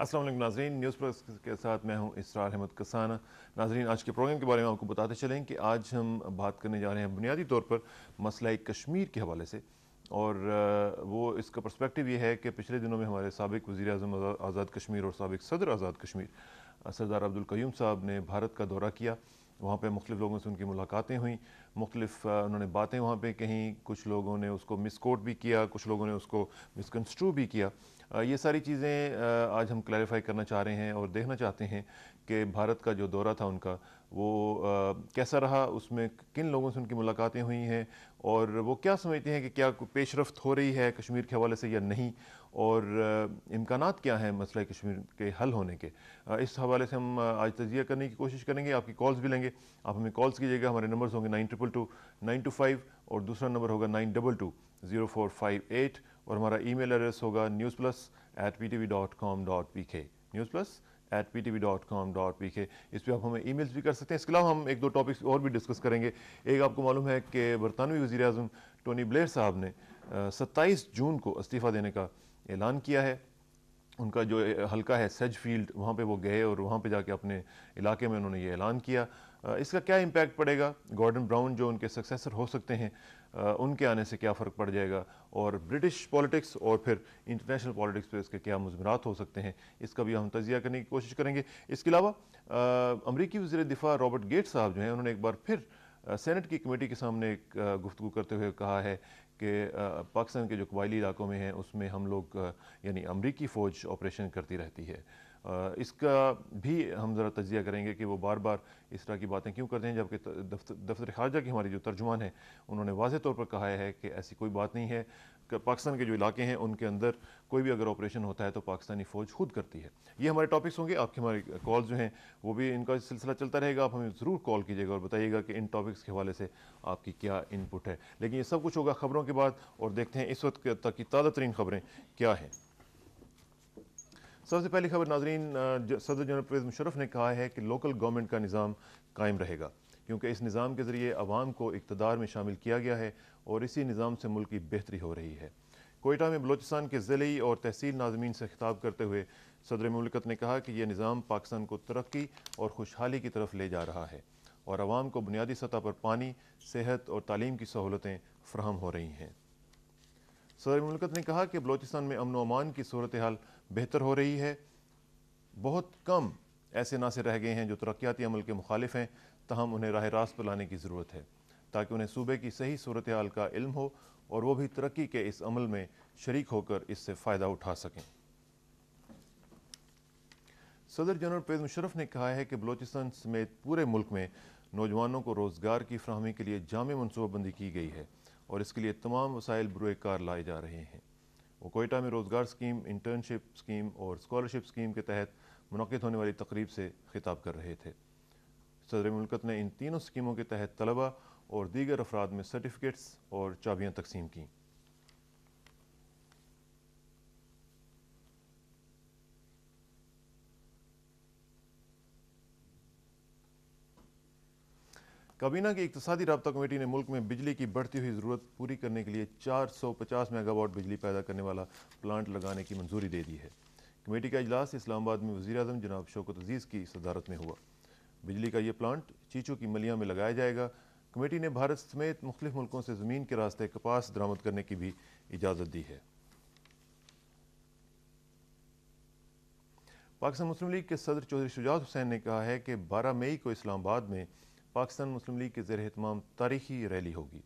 असलम नाजरीन news plus के साथ मैं हूं इसरार अहमद कसाना नाजरीन आज के प्रोग्राम के बारे में आपको बताते चलें कि आज हम बात करने जा रहे हैं बुनियादी तौर पर मसला कश्मीर के हवाले से और वो इसका पर्सपेक्टिव ये है कि पिछले दिनों में हमारे सबक वज़ी अजम आज़ाद कश्मीर और सबक सदर आज़ाद कश्मीर सरदार अब्दुलकयूम साहब ने भारत का दौरा किया वहाँ पर मुख्तु लोगों से उनकी मुलाकातें हुई मुख्तलिफ उन्होंने बातें वहाँ पर कहीं कुछ लोगों ने उसको मिसकोट भी किया कुछ लोगों ने उसको मिसकंस्ट्रू भी किया ये सारी चीज़ें आज हम क्लैरिफाई करना चाह रहे हैं और देखना चाहते हैं कि भारत का जो दौरा था उनका वो कैसा रहा उसमें किन लोगों से उनकी मुलाकातें हुई हैं और वो क्या समझते हैं कि क्या पेशरफ हो रही है कश्मीर के हवाले से या नहीं और इम्कान क्या हैं मसला कश्मीर के हल होने के इस हवाले से हम आज तजिया करने की कोशिश करेंगे आपकी कॉल्स भी लेंगे आप हमें कॉल्स कीजिएगा हमारे नंबर्स होंगे nine triple two nine two five और दूसरा नंबर होगा nine double two zero four five eight और हमारा ईमेल एड्रेस होगा news plus at P T V dot com dot P K news plus at P T V dot com dot P K इस पर आप हमें ई mails भी कर सकते हैं इसके अलावा हम एक दो टॉपिक्स और भी डिस्कस करेंगे एक आपको मालूम है कि बरतानवी वज़ी अजम टोनी ब्लेयर साहब ने सत्ताईस जून को इस्तीफ़ा देने का ऐलान किया है उनका जो हल्का है सज फील्ड वहाँ पर वो गए और वहाँ पर जाके अपने इलाके में उन्होंने ये ऐलान किया इसका क्या इम्पैक्ट पड़ेगा गॉर्डन ब्राउन जो उनके सक्सेसर हो सकते हैं उनके आने से क्या फ़र्क पड़ जाएगा और ब्रिटिश पॉलिटिक्स और फिर इंटरनेशनल पॉलिटिक्स पर इसके क्या मजमरात हो सकते हैं इसका भी हम तजिया करने की कोशिश करेंगे इसके अलावा अमरीकी वजी दिफा रॉबर्ट गेट साहब जो हैं उन्होंने एक बार फिर सेनेट की कमेटी के सामने एक गुफ्तु करते हुए कहा है कि पाकिस्तान के जो कबायली इलाकों में हैं उसमें हम लोग यानी अमरीकी फ़ौज ऑपरेशन करती रहती है इसका भी हम ज़रा तजिया करेंगे कि वो बार बार इस तरह की बातें क्यों करते हैं जबकि दफ्तर दफ्तर खारजा की हमारी जो तर्जुमान है उन्होंने वाज तौर पर कहा है कि ऐसी कोई बात नहीं है पाकिस्तान के जो इलाके हैं उनके अंदर कोई भी अगर ऑपरेशन होता है तो पाकिस्तानी फ़ौज खुद करती है ये हमारे टॉपिक्स होंगे आपके हमारे कॉल जो हैं वो भी इनका सिलसिला चलता रहेगा आप हमें ज़रूर कॉल कीजिएगा और बताइएगा कि इन टॉपिक्स के हवाले से आपकी क्या इनपुट है लेकिन ये सब कुछ होगा खबरों के बाद और देखते हैं इस वक्त तक की ताज़ा तरीन खबरें क्या हैं सबसे पहली खबर नाजरीन सदर जनरल परवेज मुशरफ ने कहा है कि लोकल गवर्नमेंट का निज़ाम कायम रहेगा क्योंकि इस निज़ाम के ज़रिए आवाम को इकतदार में शामिल किया गया है और इसी निज़ाम से मुल्क की बेहतरी हो रही है कोयटा में बलोचिस्तान के ज़िली और तहसील नाजमीन से खिताब करते हुए सदर ममलिकत ने कहा कि यह निज़ाम पाकिस्तान को तरक्की और खुशहाली की तरफ ले जा रहा है और आवाम को बुनियादी सतह पर पानी सेहत और तालीम की सहूलतें फ्राहम हो रही हैं सदर ममलिकत ने कहा कि बलोचिस्तान में अमन अमान की सूरत हाल बेहतर हो रही है बहुत कम ऐसे नासे रह गए हैं जो तरक्याती अमल के मुखालिफ हैं तहम उन्हें राह रास्त पर लाने की ज़रूरत है ताकि उन्हें सूबे की सही सूरत हाल का इल्म हो और वो भी तरक्की के इस अमल में शरीक होकर इससे फ़ायदा उठा सकें सदर जनरल पेज मुशरफ ने कहा है कि बलोचिस्तान समेत पूरे मुल्क में नौजवानों को रोज़गार की फ्राहमी के लिए जाम मनसूबाबंदी की गई है और इसके लिए तमाम वसाइल बुरेकार लाए जा रहे हैं वो कोयटा में रोज़गार स्कीम इंटर्नशिप स्कीम और स्कॉलरशिप स्कीम के तहत मुनद होने वाली तकरीब से खिताब कर रहे थे सदर मुल्कत ने इन तीनों स्कीमों के तहत तलबा और दीगर अफराद में सर्टिफिकेट्स और चाबियाँ तकसीम की काबीना की इकतदी तो रबता कमेटी ने मुल्क में बिजली की बढ़ती हुई ज़रूरत पूरी करने के लिए 450 मेगावाट बिजली पैदा करने वाला प्लांट लगाने की मंजूरी दे दी है कमेटी का अजलास इस्लामाबाद में वजी अजम जनाब शौकत अजीज़ की सदारत में हुआ बिजली का ये प्लांट चीचू की मलिया में लगाया जाएगा कमेटी ने भारत समेत मुख्तु मुल्कों से ज़मीन के रास्ते कपास दरामद करने की भी इजाज़त दी है पाकिस्तान मुस्लिम लीग के सदर चौधरी शुजात हुसैन ने कहा है कि बारह मई को इस्लामाबाद में पाकिस्तान मुस्लिम लीग के जेर अहतमाम तारीखी रैली होगी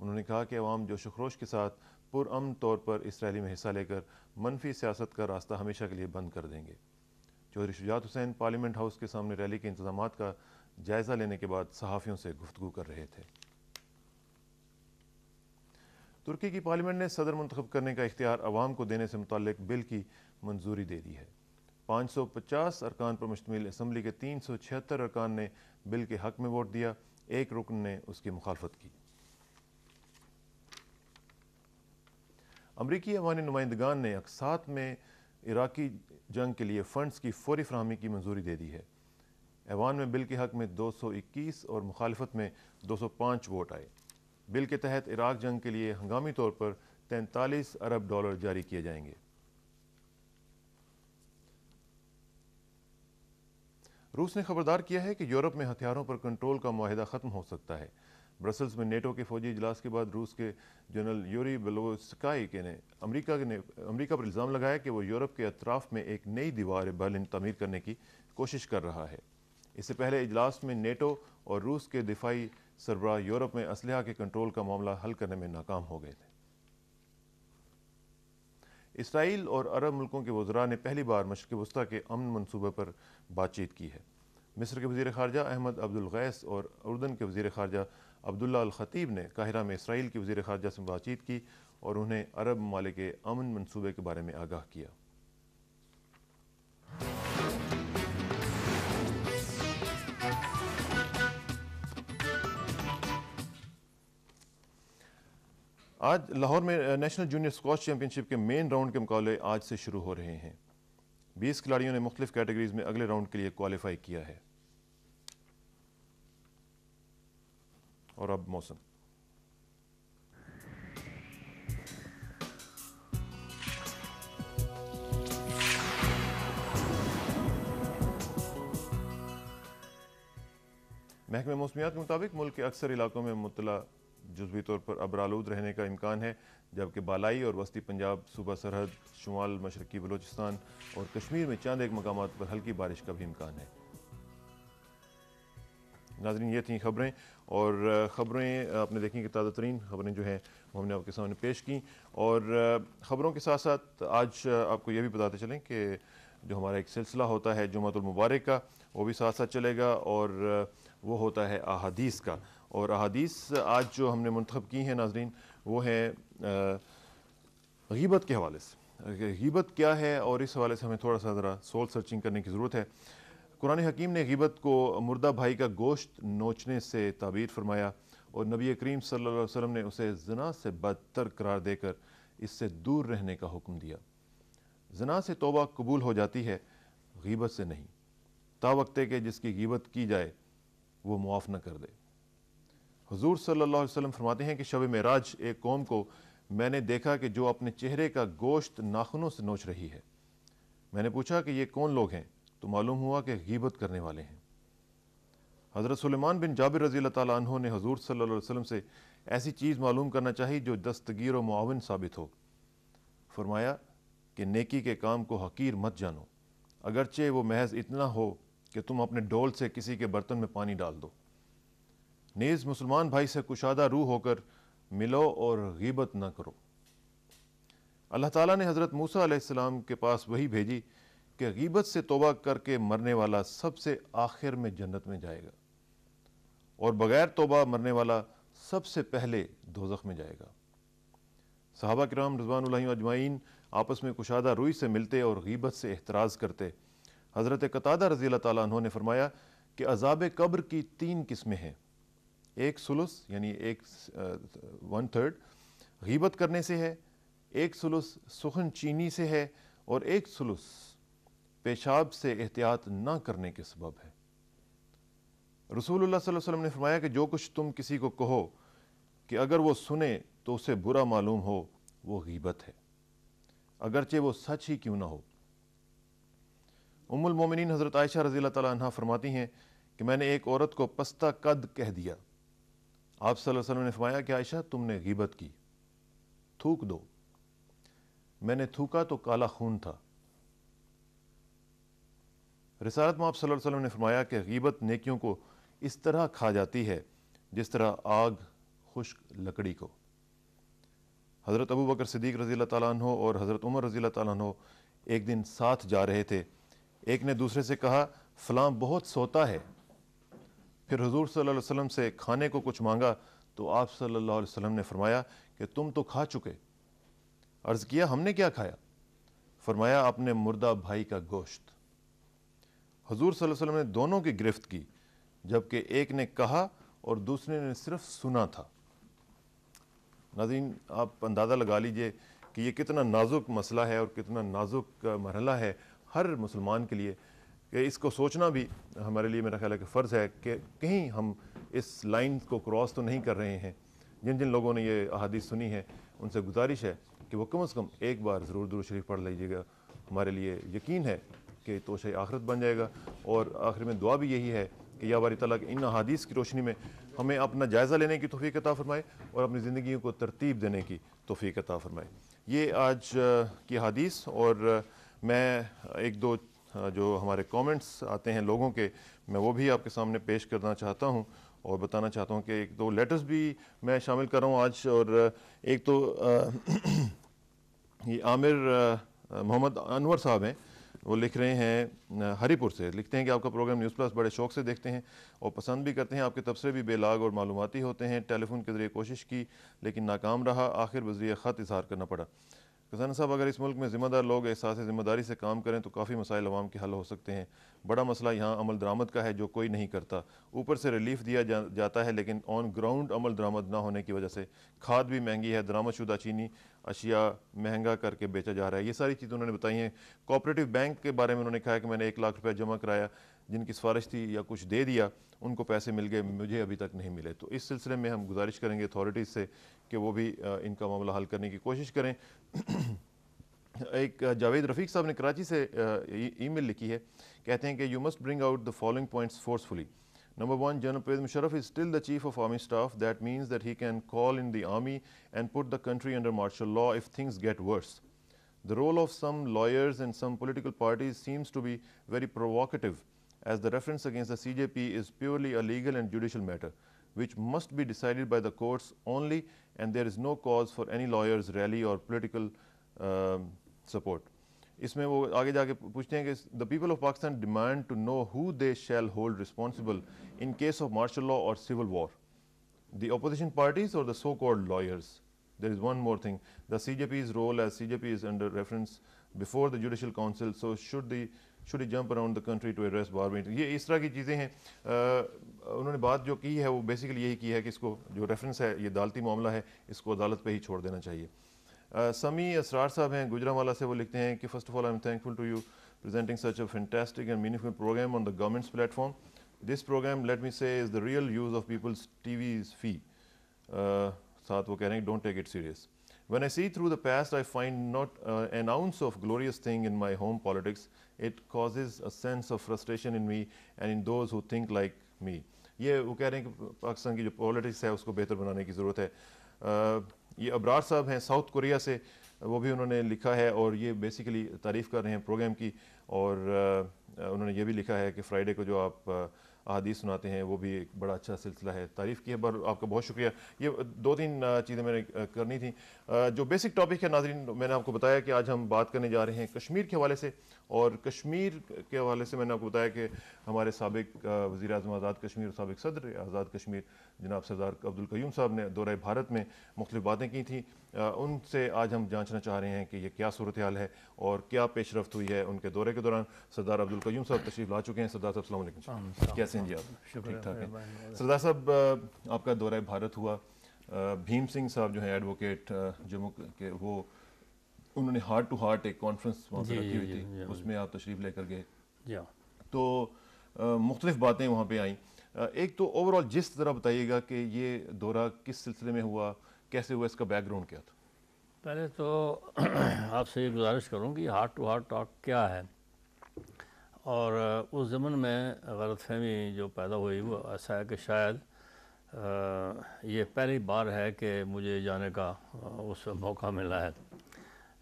उन्होंने कहा कि अवाम जोश खरोश के साथ पुरम तौर पर इस रैली में हिस्सा लेकर मनफी सियासत का रास्ता हमेशा के लिए बंद कर देंगे चौधरी शुजात हुसैन पार्लियामेंट हाउस के सामने रैली के इंतजाम का जायज़ा लेने के बाद सहाफ़ियों से गुफ्तु कर रहे थे तुर्की की पार्लियामेंट ने सदर मंतखब करने का इख्तियार अवाम को देने से मुतल बिल की मंजूरी दे दी है पाँच सौ पचास अरकान पर मुश्तमिल असम्बली के तीन सौ छिहत्तर अरकान ने बिल के हक में वोट दिया एक रुकन ने उसकी मुखालफत की अमरीकी अवानी नुमाइंदगान ने अकसात में इराकी जंग के लिए फ़ंड्स की फौरी फ्राहमी की मंजूरी दे दी है ऐवान में बिल के हक में 221 और मुखालफत में 205 वोट आए बिल के तहत इराक जंग के लिए हंगामी तौर पर तैंतालीस अरब डॉलर जारी किए जाएंगे रूस ने खबरदार किया है कि यूरोप में हथियारों पर कंट्रोल का माहिदा ख़त्म हो सकता है ब्रसल्स में नेटो के फौजी इजलास के बाद रूस के जनरल यूरी बेलोस्काई के ने अमरीका ने अमरीका पर इल्ज़ाम लगाया कि वो यूरोप के अतराफ में एक नई दीवार बर्लिन तमीर करने की कोशिश कर रहा है इससे पहले इजलास में नेटो और रूस के दिफाई सरबराह यूरोप में इसलह के कंट्रोल का मामला हल करने में नाकाम हो गए थे इसराइल और अरब मुल्कों के वज्रा ने पहली बार मशरक़ वस्ती के अमन मनसूबे पर बातचीत की है मिस्र के वजी खारजा अहमद अब्दुलगैस और उर्दन के वजी खारजा अब्दुल्ला अलखतीब ने काहिरा में इसराइल के वजी खारजा से बातचीत की और उन्हें अरब ममालिक के अमन मनसूबे के बारे में आगाह किया आज लाहौर में नेशनल जूनियर स्कॉच चैंपियनशिप के मेन राउंड के मुकाबले आज से शुरू हो रहे हैं बीस खिलाड़ियों ने मुख्तलिफ कैटेगरीज में अगले राउंड के लिए क्वालिफाई किया है और अब मौसम महकमे मौसमियात के मुताबिक मुल्क के अक्सर इलाकों में मुतला जजवी तौर पर अबरालूद रहने का इम्कान है जबकि बालाई और वस्ती पंजाब सूबा सरहद शुमाल मशरकी बलोचिस्तान और कश्मीर में चंद एक मकाम पर हल्की बारिश का भी इम्कान है नाजरीन ये थी खबरें और ख़बरें आपने देखी कि ताज़ा तरीन खबरें जो हैं वो हमने आपके सामने पेश की और ख़बरों के साथ साथ आज आपको ये भी बताते चलें कि जो हमारा एक सिलसिला होता है जुमतुलमबारक का वो भी साथ साथ चलेगा और वो होता है अहादीस का और अदीस आज जो हमने मंतखब की हैं नाजरीन वो है गीबत के हवाले से गीबत क्या है और इस हवाले से हमें थोड़ा सा ज़रा सोल सर्चिंग करने की ज़रूरत है कुरान हकीम ने गीबत को मुर्दा भाई का गोश्त नोचने से ताबीर फरमाया और नबी करीम सल्ला वसम ने उसे जना से बदतर करार देकर इससे दूर रहने का हुक्म दिया जना से तोबा कबूल हो जाती है गीबत से नहीं वक्त के जिसकी गीबत की जाए वो मुआफ़ न कर दे हजूर सल्ला वसम फरमाते हैं कि शब मराज एक कौम को मैंने देखा कि जो अपने चेहरे का गोश्त नाखनों से नोच रही है मैंने पूछा कि ये कौन लोग हैं तो मालूम हुआ कि गीबत करने वाले हैं हज़रत सलेमान बिन जाबिर रज़ी तु ने हजूर सल्ला वसम से ऐसी चीज़ मालूम करना चाहिए जो दस्तगीर और मुआवन साबित हो फरमाया कि नेकी के काम को हकीर मत जानो अगरचे वो महज इतना हो कि तुम अपने डोल से किसी के बर्तन में पानी डाल दो नेज मुसलमान भाई से कुशादा रू होकर मिलो और गीबत ना करो अल्लाह ताला ने हज़रत मूसा अलैहिस्सलाम के पास वही भेजी कि गीबत से तोबा करके मरने वाला सबसे आखिर में जन्नत में जाएगा और बग़ैर तोबा मरने वाला सबसे पहले दोजख में जाएगा साहबा कराम रजवान अजमाइन आपस में कुशादा रुई से मिलते और गीबत से एतराज़ करते हज़रत कतादा रज़ी अल्लाह फरमाया कि अजाब कब्र की तीन किस्में हैं एक सुलुस यानी एक वन थर्ड गीबत करने से है एक सुलुस सुखन चीनी से है और एक सुलुस पेशाब से एहतियात ना करने के सबब है रसूलुल्लाह सल्लल्लाहु अलैहि वसल्लम ने फरमाया कि जो कुछ तुम किसी को कहो कि अगर वो सुने तो उसे बुरा मालूम हो वो गीबत है अगरचे वो सच ही क्यों ना हो उमुल मोमिनीन हज़रत आयशा रजील अल्लाह फरमाती हैं कि मैंने एक औरत को पस्ता कद कह दिया आप वसल्लम ने फरमाया कि आयशा तुमने गिबत की थूक दो मैंने थूका तो काला खून था रसालत में आप वसल्लम ने फरमाया कि गिबत नेकियों को इस तरह खा जाती है जिस तरह आग खुश्क लकड़ी को हज़रत अबू बकर सदीक रज़ी तैन हो और हज़रत उमर रज़ी तैन हो एक दिन साथ जा रहे थे एक ने दूसरे से कहा फलाम बहुत सोता है फिर हजूर सल्लम से खाने को कुछ मांगा तो आप सल्लल्लाहु अलैहि ने फरमाया कि तुम तो खा चुके अर्ज़ किया हमने क्या खाया फरमाया अपने मुर्दा भाई का गोश्त हजूर सल्लम ने दोनों की गिरफ्त की जबकि एक ने कहा और दूसरे ने सिर्फ सुना था नाजीन आप अंदाज़ा लगा लीजिए कि ये कितना नाजुक मसला है और कितना नाजुक मरहला है हर मुसलमान के लिए कि इसको सोचना भी हमारे लिए मेरा ख्याल है कि फ़र्ज़ है कि कहीं हम इस लाइन को क्रॉस तो नहीं कर रहे हैं जिन जिन लोगों ने ये अहादीस सुनी है उनसे गुजारिश है कि वो कम अज़ कम एक बार ज़रूर दूर शरीफ पढ़ लीजिएगा हमारे लिए यकीन है कि तोशे आखरत बन जाएगा और आखिर में दुआ भी यही है कि या बारी तला इन अहादीस की रोशनी में हमें अपना जायज़ा लेने की तोफ़ी कता फ़रमाए और अपनी ज़िंदगी को तरतीब देने की तोफ़ी कता फ़रमाए ये आज की हदीस और मैं एक दो जो हमारे कमेंट्स आते हैं लोगों के मैं वो भी आपके सामने पेश करना चाहता हूं और बताना चाहता हूं कि एक दो लेटर्स भी मैं शामिल कर रहा हूं आज और एक तो ये आमिर मोहम्मद अनवर साहब हैं वो लिख रहे हैं हरीपुर से लिखते हैं कि आपका प्रोग्राम न्यूज़ प्लस बड़े शौक से देखते हैं और पसंद भी करते हैं आपके तबसरे भी बेलाग और मालूमती होते हैं टेलीफोन के ज़रिए कोशिश की लेकिन नाकाम रहा आखिर बजरिए ख़त इजहार करना पड़ा किसान साहब अगर इस मुल्क में ज़िम्मेदार लोग एहसास ज़िम्मेदारी से काम करें तो काफ़ी मसाइल अवाम के हल हो सकते हैं बड़ा मसला यहाँ अमल दरामद का है जो कोई नहीं करता ऊपर से रिलीफ दिया जा, जाता है लेकिन ऑन ग्राउंड अमल दरामद ना होने की वजह से खाद भी महंगी है दरामदशुदा चीनी अशिया महंगा करके बेचा जा रहा है ये सारी चीज़ें उन्होंने बताई हैं कोऑपरेटिव बैंक के बारे में उन्होंने कहा कि मैंने एक लाख रुपया जमा कराया जिनकी सिफारिश थी या कुछ दे दिया उनको पैसे मिल गए मुझे अभी तक नहीं मिले तो इस सिलसिले में हम गुजारिश करेंगे अथॉरिटीज़ से कि वो भी इनका मामला हल करने की कोशिश करें एक जावेद रफीक साहब ने कराची से ईमेल लिखी है कहते हैं कि you must bring out the following points forcefully number one general पेद Musharraf is still the chief of army staff that means that he can call in the army and put the country under martial law if things get worse the role of some lawyers and some political parties seems to be very provocative as the reference against the C is purely a legal and judicial matter which must be decided by the courts only and there is no cause for any lawyers rally or political um, support. The people of Pakistan demand to know who they shall hold responsible in case of martial law or civil war. the opposition parties or the so-called lawyers. There is one more thing, the CJP's role as CJP is under reference before the Judicial Council. So, should the should jump around the country to address warming ये इस तरह की चीज़ें हैं उन्होंने बात जो की है वो बेसिकली यही की है कि इसको जो रेफरेंस है ये अदालती मामला है इसको अदालत पर ही छोड़ देना चाहिए समी असरार साहब हैं गुजरावाला से वो लिखते हैं कि first of all I am thankful to you presenting such a fantastic and meaningful programme on the government's platform this programme let me say is the real use of people's T V fee साथ वो कह रहे हैं don't take it serious When I see through the past, I find not uh, an ounce of glorious thing in my home politics. It causes a sense of frustration in me and in those who think like me. ये वो कह रहे हैं कि पाकिस्तान की जो politics है उसको बेहतर बनाने की ज़रूरत है आ, ये अबरार साहब हैं साउथ कोरिया से वो भी उन्होंने लिखा है और ये बेसिकली तारीफ़ कर रहे हैं प्रोग्राम की और आ, उन्होंने ये भी लिखा है कि फ्राइडे को जो आप आ, अदीस सुनाते हैं वो भी एक बड़ा अच्छा सिलसिला है तारीफ़ की है पर आपका बहुत शुक्रिया ये दो तीन चीज़ें मैंने करनी थी जो बेसिक टॉपिक है नाजरीन मैंने आपको बताया कि आज हम बात करने जा रहे हैं कश्मीर के हवाले से और कश्मीर के हवाले से मैंने आपको बताया कि हमारे सबक वजी अजम आज़ाद कश्मीर और सबक सदर आज़ाद कश्मीर जनाब सरदार अब्दुल कयूम साहब ने दौरे भारत में मुख्त बातें की थी उनसे आज हम जाँचना चाह रहे हैं कि यह क्या सूरत हाल है और क्या पेशरफ हुई है उनके दौरे के दौरान सरदार अब्दुल क्यूम साहब तशरीफ ला चुके हैं सरदार साहब असल कैसे हैं जी आप ठीक ठाक हैं सरदार साहब आपका दौरा भारत हुआ भीम सिंह साहब जो हैं एडवोकेट जम्मू के वो उन्होंने हार्ट टू हार्ट एक कॉन्फ्रेंस वहाँ पर रखी हुई थी उसमें आप तशरीफ़ लेकर गए तो मुख्तलिफ बातें वहाँ पर आईं एक तो ओवरऑल जिस तरह बताइएगा कि ये दौरा किस सिलसिले में हुआ कैसे हुआ इसका बैकग्राउंड क्या था पहले तो आपसे ये गुजारिश करूँ कि हार्ट टू हार्ट टॉक क्या है और उस ज़मन में गलतफहमी जो पैदा हुई वो ऐसा है कि शायद ये पहली बार है कि मुझे जाने का उस मौका मिला है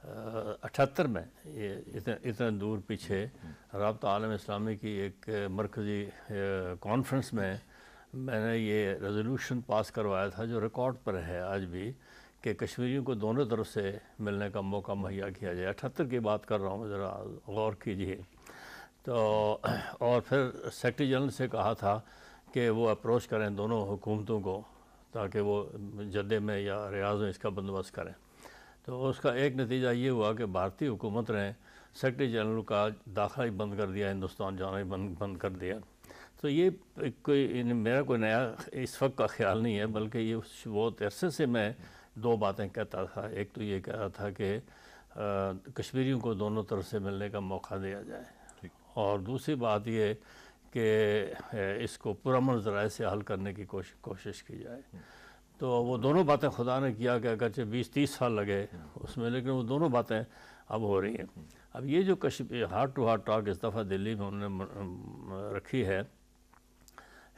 अठहत्तर में ये इतने इतने दूर पीछे रबत आलम इस्लामी की एक मरकज़ी कॉन्फ्रेंस में मैंने ये रेजोल्यूशन पास करवाया था जो रिकॉर्ड पर है आज भी कि कश्मीरियों को दोनों तरफ से मिलने का मौका मुहैया किया जाए अठहत्तर की बात कर रहा हूँ ज़रा गौर कीजिए तो और फिर सेक्रटरी जनरल से कहा था कि वो अप्रोच करें दोनों हुकूमतों को ताकि वो जद्दे में या रियाज में इसका बंदोबस्त करें तो उसका एक नतीजा ये हुआ कि भारतीय हुकूमत ने सेक्रटरी जनरल का दाखिला ही बंद कर दिया हिंदुस्तान जाना ही बंद बंद कर दिया तो ये कोई मेरा कोई नया इस वक्त का ख्याल नहीं है बल्कि ये बहुत अरसे से मैं दो बातें कहता था एक तो ये कह रहा था कि कश्मीरियों को दोनों तरफ से मिलने का मौका दिया जाए और दूसरी बात ये कि इसको पुरमन ज़रा से हल करने की कोशिश कोशिश की जाए हम्म। तो वो दोनों बातें खुदा ने किया कि अगरचे बीस तीस साल लगे उसमें लेकिन वो दोनों बातें अब हो रही हैं अब ये जो कश हार्ट टू हार्ट टॉक इस दफ़ा दिल्ली में उन्होंने रखी है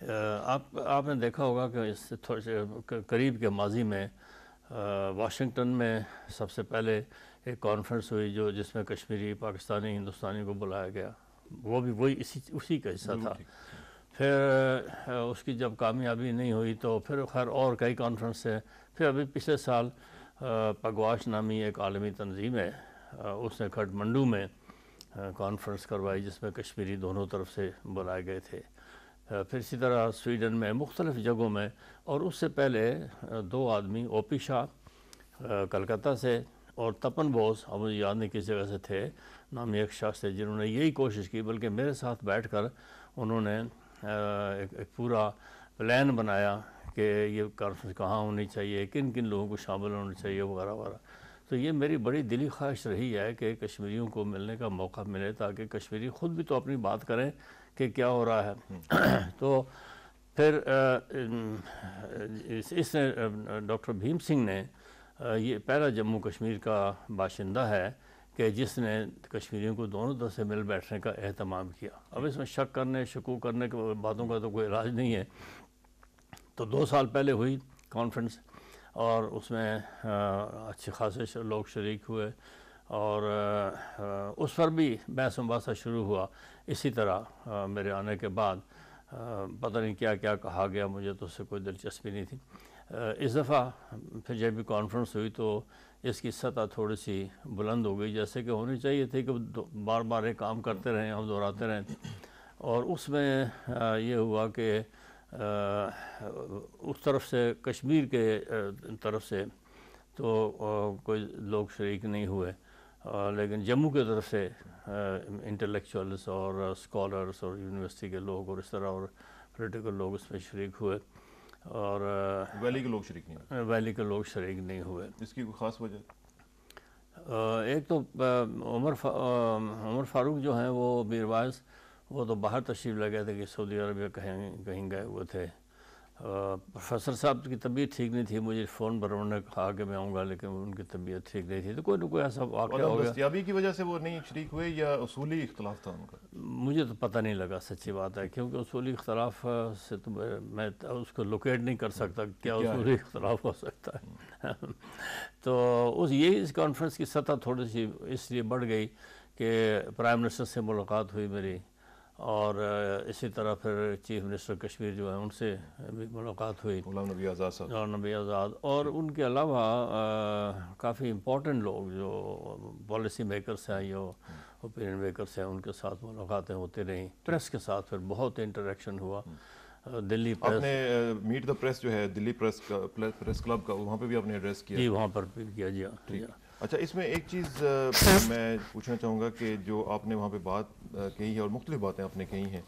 आप आपने देखा होगा कि इससे थोड़े से करीब के माजी में वाशिंगटन में सबसे पहले एक कॉन्फ्रेंस हुई जो जिसमें कश्मीरी पाकिस्तानी हिंदुस्तानी को बुलाया गया वो भी वही इसी उसी का हिस्सा था फिर उसकी जब कामयाबी नहीं हुई तो फिर खैर और कई कॉन्फ्रेंस है फिर अभी पिछले साल पगवाश नामी एक आलमी तंजीम है उसने खटमंडू में कॉन्फ्रेंस करवाई जिसमें कश्मीरी दोनों तरफ से बुलाए गए थे फिर इसी तरह स्वीडन में मुख्तलिफ़ जगहों में और उससे पहले दो आदमी ओ पी शाह कलकत्ता से और तपन बोस अब मुझे याद नहीं किस जगह से थे नामी एक शख्स थे जिन्होंने यही कोशिश की बल्कि मेरे साथ बैठ कर उन्होंने एक पूरा प्लान बनाया कि ये कॉन्फ्रेंस कहाँ होनी चाहिए किन किन लोगों को शामिल होना चाहिए वगैरह वगैरह तो ये मेरी बड़ी दिली ख्वाहिश रही है कि कश्मीरियों को मिलने का मौका मिले ताकि कश्मीरी ख़ुद भी तो अपनी बात करें कि क्या हो रहा है हम्म। तो फिर इस डॉक्टर भीम सिंह ने ये पहला जम्मू कश्मीर का बाशिंदा है कि जिसने कश्मीरियों को दोनों तरफ से मिल बैठने का अहतमाम किया अब इसमें शक करने शकू करने के बातों का तो कोई इलाज नहीं है तो दो साल पहले हुई कॉन्फ्रेंस और उसमें अच्छे खासे लोग शरीक हुए और उस पर भी बहस मुबासा शुरू हुआ इसी तरह मेरे आने के बाद पता नहीं क्या क्या कहा गया मुझे तो उससे कोई दिलचस्पी नहीं थी इस दफ़ा फिर जब भी कॉन्फ्रेंस हुई तो इसकी सतह थोड़ी सी बुलंद हो गई जैसे कि होनी चाहिए थी कि बार बार ये काम करते रहें हम दोहराते रहें और उसमें ये हुआ कि उस तरफ से कश्मीर के तरफ से तो कोई लोग शरीक नहीं हुए लेकिन जम्मू की तरफ से इंटेलेक्चुअल्स और स्कॉलर्स और यूनिवर्सिटी के लोग और इस तरह और पोलिटिकल लोग उसमें शरीक हुए और वैली के लोग शरीक नहीं हुए वैली के लोग शरीक नहीं हुए इसकी कोई ख़ास वजह एक तो उमर फा, उमर फारूक जो हैं वो बीरवाज वो तो बाहर तशरीफ़ लगे थे कि सऊदी अरब कहीं कहीं गए हुए थे प्रोफेसर साहब की तबीयत ठीक नहीं थी मुझे फ़ोन पर उन्होंने कहा कि मैं आऊँगा लेकिन उनकी तबीयत ठीक नहीं थी तो कोई ना कोई ऐसा वाक़ हो गया की वजह से वो नहीं शरीक हुए या असूली इख्तलाफ था उनका मुझे तो पता नहीं लगा सच्ची बात है क्योंकि असूली इख्तलाफ से तो मैं तो उसको लोकेट नहीं कर सकता हम्म, क्या असूली इख्तलाफ हो सकता है तो उस यही इस कॉन्फ्रेंस की सतह थोड़ी सी इसलिए बढ़ गई कि प्राइम मिनिस्टर से मुलाकात हुई मेरी और इसी तरह फिर चीफ मिनिस्टर कश्मीर जो है उनसे भी मुलाकात हुई गुलाम नबी आज़ाद साहब गुलाम नबी आज़ाद और उनके अलावा काफ़ी इम्पोर्टेंट लोग जो पॉलिसी मेकर्स हैं जो ओपिनियन हम्म। मेकर्स हैं उनके साथ मुलाकातें होती रहीं प्रेस के साथ फिर बहुत इंटरेक्शन हुआ हम्म। दिल्ली प्रेस आपने मीट द प्रेस जो है दिल्ली प्रेस का प्रेस क्लब का वहाँ पर भी आपने एड्रेस किया जी वहाँ पर भी किया जी हाँ, ठीक हाँ। अच्छा इसमें एक चीज़ हाँ। मैं पूछना चाहूँगा कि जो आपने वहाँ पे बात कही है और मुख्तु बातें आपने कही हैं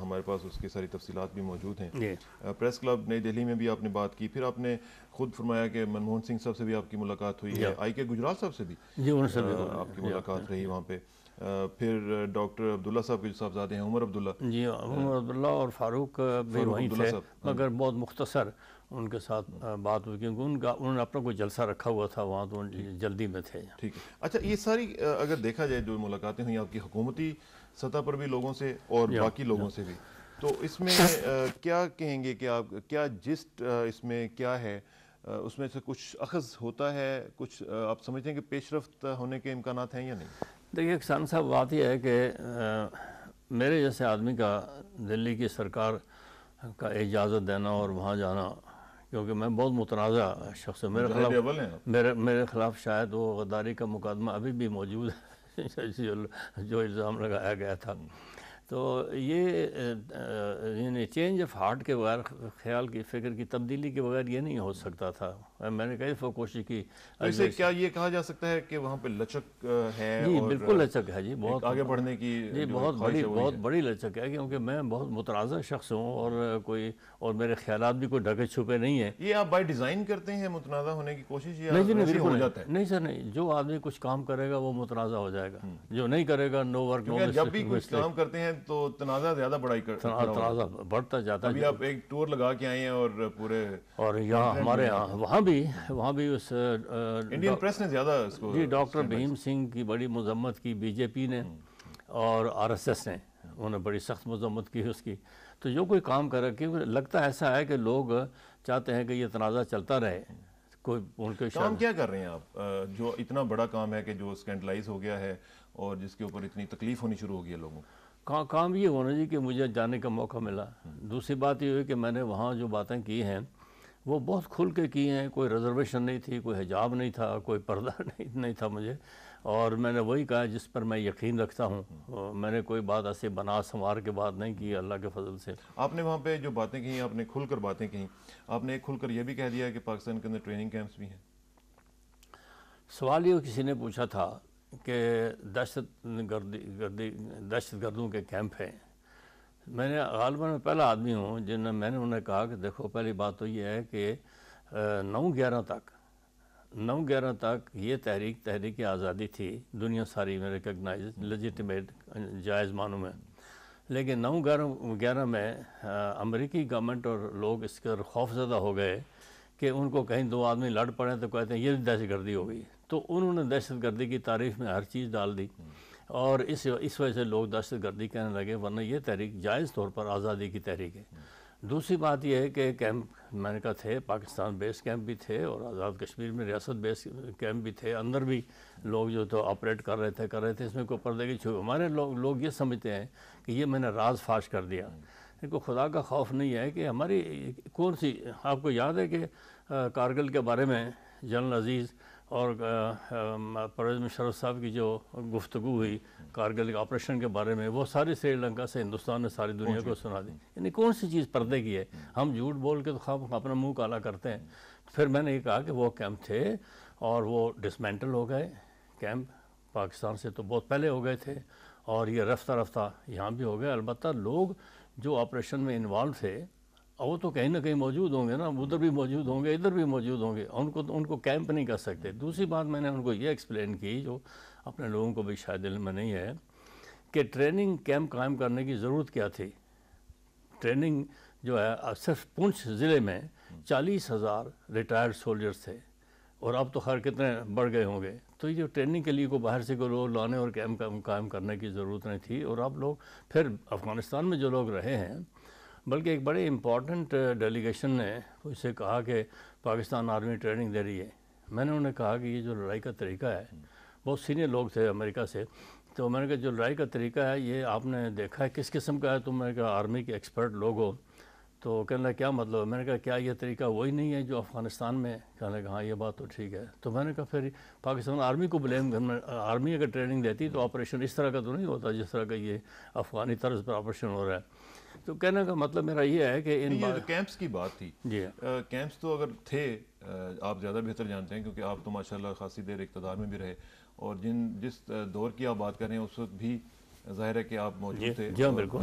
हमारे पास उसकी सारी तफसीत भी मौजूद हैं प्रेस क्लब नई दिल्ली में भी आपने बात की फिर आपने खुद फरमाया कि मनमोहन सिंह साहब से भी आपकी मुलाकात हुई है आई के गुजरात साहब से भी भी आपकी मुलाकात रही वहाँ पे फिर डॉक्टर अब्दुल्ला साहब के जो साहबजादे हैं उमर अब्दुल्ला जी उमर अब्दुल्ला और फारूक भी वहीं थे मगर बहुत मुख्तसर उनके साथ बात हुई क्योंकि उनका उन्होंने अपना कोई जलसा रखा हुआ था वहाँ तो जल्दी में थे ठीक है अच्छा ये सारी अगर देखा जाए जो मुलाकातें हुई आपकी हुकूमती सतह पर भी लोगों से और बाकी लोगों से भी तो इसमें क्या कहेंगे कि आप क्या जिस्ट इसमें क्या है उसमें से कुछ अखज़ होता है कुछ आप समझते हैं कि पेशरफ होने के इम्कान हैं या नहीं देखिए किसान साहब बात यह है कि मेरे जैसे आदमी का दिल्ली की सरकार का इजाज़त देना और वहाँ जाना क्योंकि मैं बहुत मुतनाज़ा शख्स हूँ मेरे खिलाफ मेरे मेरे खिलाफ शायद वो गद्दारी का मुकदमा अभी भी मौजूद है जो इल्ज़ाम लगाया गया था तो ये यानी चेंज ऑफ हार्ट के बगैर ख्याल की फ़िक्र की तब्दीली के बगैर ये नहीं हो सकता था मैंने कई दफ़ा कोशिश की ऐसे तो क्या ये कहा जा सकता है कि वहाँ पे लचक है जी बिल्कुल लचक है जी बहुत आगे बढ़ने की जी बहुत बड़ी बहुत बड़ी लचक है क्योंकि मैं बहुत मुतराजा शख्स हूँ और कोई और मेरे ख्याल भी कोई ढके छुपे नहीं है ये आप बाई डिज़ाइन करते हैं मुतनाज़ा होने की कोशिश नहीं जी नहीं बिल्कुल नहीं सर नहीं जो आदमी कुछ काम करेगा वो मुतनाज़ा हो जाएगा हम्म। जो नहीं करेगा नो वर्क नो जब भी कुछ काम करते हैं तो तनाज़ा ज़्यादा बढ़ाई तनाज़ा बढ़ता जाता है आप एक टूर लगा के आए हैं और पूरे और यहाँ हमारे यहाँ वहाँ भी वहाँ भी उस इंडियन प्रेस ने ज़्यादा इसको जी डॉक्टर भीम सिंह की बड़ी मजम्मत की बीजेपी ने हम्म, हम्म। और आरएसएस ने उन्होंने बड़ी सख्त मजम्मत की उसकी तो जो कोई काम कर क्योंकि लगता ऐसा है कि लोग चाहते हैं कि ये तनाज़ा चलता रहे कोई उनके काम क्या कर रहे हैं आप जो इतना बड़ा काम है कि जो स्कैंडलाइज हो गया है और जिसके ऊपर इतनी तकलीफ होनी शुरू हो गई है लोगों को का, काम ये होना जी कि मुझे जाने का मौका मिला हम्म। दूसरी बात ये हुई कि मैंने वहाँ जो बातें की हैं वो बहुत खुल के किए हैं कोई रिजर्वेशन नहीं थी कोई हिजाब नहीं था कोई पर्दा नहीं नहीं था मुझे और मैंने वही कहा जिस पर मैं यकीन रखता हूँ हम्म। मैंने कोई बात ऐसे बना संवार के बात नहीं की अल्लाह के फजल से आपने वहाँ पे जो बातें कहीं आपने खुलकर बातें कहीं आपने खुलकर यह भी कह दिया कि पाकिस्तान के अंदर ट्रेनिंग कैंप्स भी हैं सवाल ये किसी ने पूछा था कि दहशत गर्दी गर्दी दहशत गर्दों के कैंप हैं मैंने गालबा में पहला आदमी हूँ जिन्हें मैंने उन्हें कहा कि देखो पहली बात तो ये है कि नौ ग्यारह तक नौ ग्यारह तक ये तहरीक तहरीक आज़ादी थी दुनिया सारी में रिकगनाइज लजिटमेट जायज़ मानों में लेकिन नौ ग्यारह ग्यारह में अमेरिकी गवर्नमेंट और लोग इसके ज़्यादा हो गए कि उनको कहीं दो आदमी लड़ पड़े तो कहते हैं ये दहशत गर्दी हो गई तो उन्होंने दहशत गर्दी की तारीफ में हर चीज़ डाल दी और इस इस वजह से लोग दहशत गर्दी कहने लगे वरना ये तहरीक जायज़ तौर पर आज़ादी की तहरीक है दूसरी बात यह है कि कैंप मैंने कहा थे पाकिस्तान बेस कैंप भी थे और आज़ाद कश्मीर में रियासत बेस कैंप भी थे अंदर भी लोग जो तो ऑपरेट कर रहे थे कर रहे थे इसमें कोई पर्दे की छुप हमारे लोग लोग ये समझते हैं कि ये मैंने राज फाश कर दिया इनको खुदा का खौफ नहीं है कि हमारी कौन सी आपको याद है कि कारगिल के बारे में जनरल अजीज़ और परवेज मुशरफ साहब की जो गुफ्तु हुई कारगिल के ऑपरेशन के बारे में वो सारी श्रीलंका से हिंदुस्तान ने सारी दुनिया को सुना दी यानी कौन सी चीज़ पर्दे की है हम झूठ बोल के तो खाम अपना मुंह काला करते हैं फिर मैंने ये कहा कि वो कैंप थे और वो डिसमेंटल हो गए कैंप पाकिस्तान से तो बहुत पहले हो गए थे और ये रफ्ता रफ्ता यहाँ भी हो गए अलबत् लोग जो ऑपरेशन में इन्वॉल्व थे और वो तो कहीं ना कहीं मौजूद होंगे ना उधर भी मौजूद होंगे इधर भी मौजूद होंगे उनको उनको कैंप नहीं कर सकते दूसरी बात मैंने उनको ये एक्सप्लेन की जो अपने लोगों को भी शायद दिल में नहीं है कि ट्रेनिंग कैंप कायम करने की ज़रूरत क्या थी ट्रेनिंग जो है सिर्फ पुंछ ज़िले में चालीस हज़ार रिटायर्ड सोल्जर्स थे और अब तो हर कितने बढ़ गए होंगे तो ये ट्रेनिंग के लिए को बाहर से को लोग लाने और कैम्प कायम करने की ज़रूरत नहीं थी और अब लोग फिर अफ़गानिस्तान में जो लोग रहे हैं बल्कि एक बड़े इम्पॉर्टेंट डेलीगेशन ने उससे कहा कि पाकिस्तान आर्मी ट्रेनिंग दे रही है मैंने उन्हें कहा कि ये जो लड़ाई का तरीका है बहुत सीनियर लोग थे अमेरिका से तो मैंने कहा जो लड़ाई का तरीका है ये आपने देखा है किस किस्म का है तुम तो मैंने कहा आर्मी के एक्सपर्ट लोग हो तो कहने क्या मतलब है मैंने कहा क्या ये तरीका वही नहीं है जो अफ़गानिस्तान में कहने कहा हाँ ये बात तो ठीक है तो मैंने कहा फिर पाकिस्तान आर्मी को ब्लेम आर्मी अगर ट्रेनिंग देती तो ऑपरेशन इस तरह का तो नहीं होता जिस तरह का ये अफ़गानी तर्ज पर ऑपरेशन हो रहा है तो कहने का मतलब मेरा ये है कि इन कैंप्स तो की बात थी जी कैंप्स तो अगर थे आप ज़्यादा बेहतर जानते हैं क्योंकि आप तो माशा खासी देर इकतदार में भी रहे और जिन जिस दौर की आप बात कर रहे हैं उस वक्त भी जाहिर है कि आप मौजूद थे जी हाँ, बिल्कुल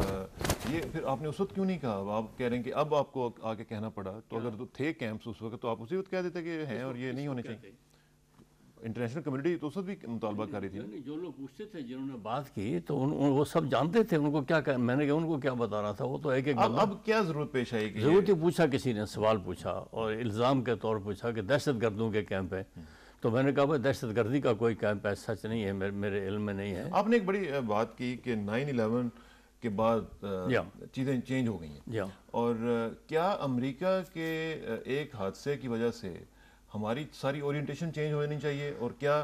ये फिर आपने उस वक्त क्यों नहीं कहा आप कह रहे हैं कि अब आपको आके कहना पड़ा तो अगर तो थे कैंप्स उस वक्त तो आप उसी वक्त कह देते कि हैं और ये नहीं होने चाहिए इंटरनेशनल कम्युनिटी तो उससे भी मुतालबा कर रही थी नहीं, जो लोग पूछते थे जिन्होंने बात की तो उन, उन, वो सब जानते थे उनको क्या कर, मैंने कहा उनको क्या बता रहा था वो तो एक एक अब, अब क्या ज़रूरत पेश आई ज़रूरत ही पूछा किसी ने सवाल पूछा और इल्ज़ाम के तौर पूछा कि दहशत गर्दों के कैंप है हम्म। तो मैंने कहा भाई दहशत गर्दी का कोई कैंप है सच नहीं है मेरे, मेरे इल्म में नहीं है आपने एक बड़ी बात की कि नाइन इलेवन के बाद चीज़ें चेंज हो गई हैं और क्या अमेरिका के एक हादसे की वजह से हमारी सारी ओरिएंटेशन चेंज होनी चाहिए और क्या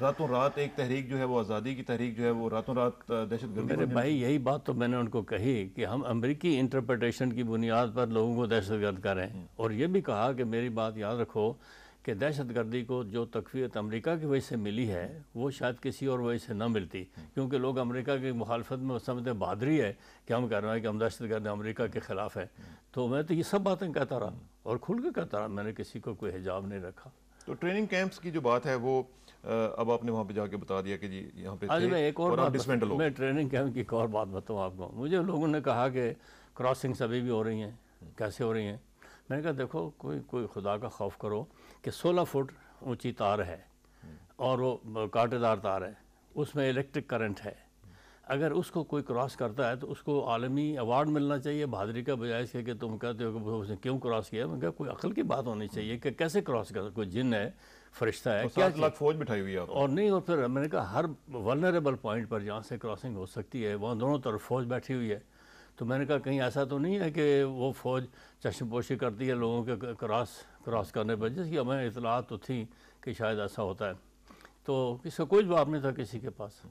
रातों रात एक तहरीक जो है वो आज़ादी की तहरीक जो है वो रातों रात दहशत गर्दी अरे भाई यही बात तो मैंने उनको कही कि हम अमेरिकी इंटरप्रटेशन की बुनियाद पर लोगों को दहशत गर्द करें हम्म। और ये भी कहा कि मेरी बात याद रखो कि दहशत गर्दी को जो तकफीत अमरीका की वजह से मिली है वो शायद किसी और वजह से ना मिलती हम्म। क्योंकि लोग अमरीका की मुखालफत में समझते बहादरी है कि हम कर रहे हैं कि हम दहशत गर्द अमरीका के ख़िलाफ़ है हम्म। तो मैं तो ये सब बातें कहता रहा और खुल के करता रहा मैंने किसी को कोई हिजाब नहीं रखा तो ट्रेनिंग कैंप्स की जो बात है वो अब आपने वहाँ पे जाके बता दिया कि जी यहाँ पे आज मैं एक और, और बात मैं ट्रेनिंग कैंप की एक और बात बताऊँ आपको मुझे लोगों ने कहा कि क्रॉसिंग्स अभी भी हो रही हैं कैसे हो रही हैं मैंने कहा देखो कोई कोई खुदा का खौफ करो कि सोलह फुट ऊँची तार है और वो कांटेदार तार है उसमें इलेक्ट्रिक करंट है अगर उसको कोई क्रॉस करता है तो उसको आलमी अवार्ड मिलना चाहिए बहादरी का बजाय इसके कि तुम कहते हो कि उसने क्यों क्रॉस किया मैं कोई अकल की बात होनी चाहिए कि कैसे क्रॉस कर कोई जिन है फरिश्ता है क्या लाख फौज बिठाई हुई है और नहीं और फिर मैंने कहा हर वनरेबल पॉइंट पर जहाँ से क्रॉसिंग हो सकती है वहाँ दोनों तरफ फौज बैठी हुई है तो मैंने कहा कहीं ऐसा तो नहीं है कि वो फौज चश्मपोशी करती है लोगों के क्रॉस क्रॉस करने पर जिसकी हमें इतलात तो थी कि शायद ऐसा होता है तो इसका कोई जवाब नहीं था किसी के पास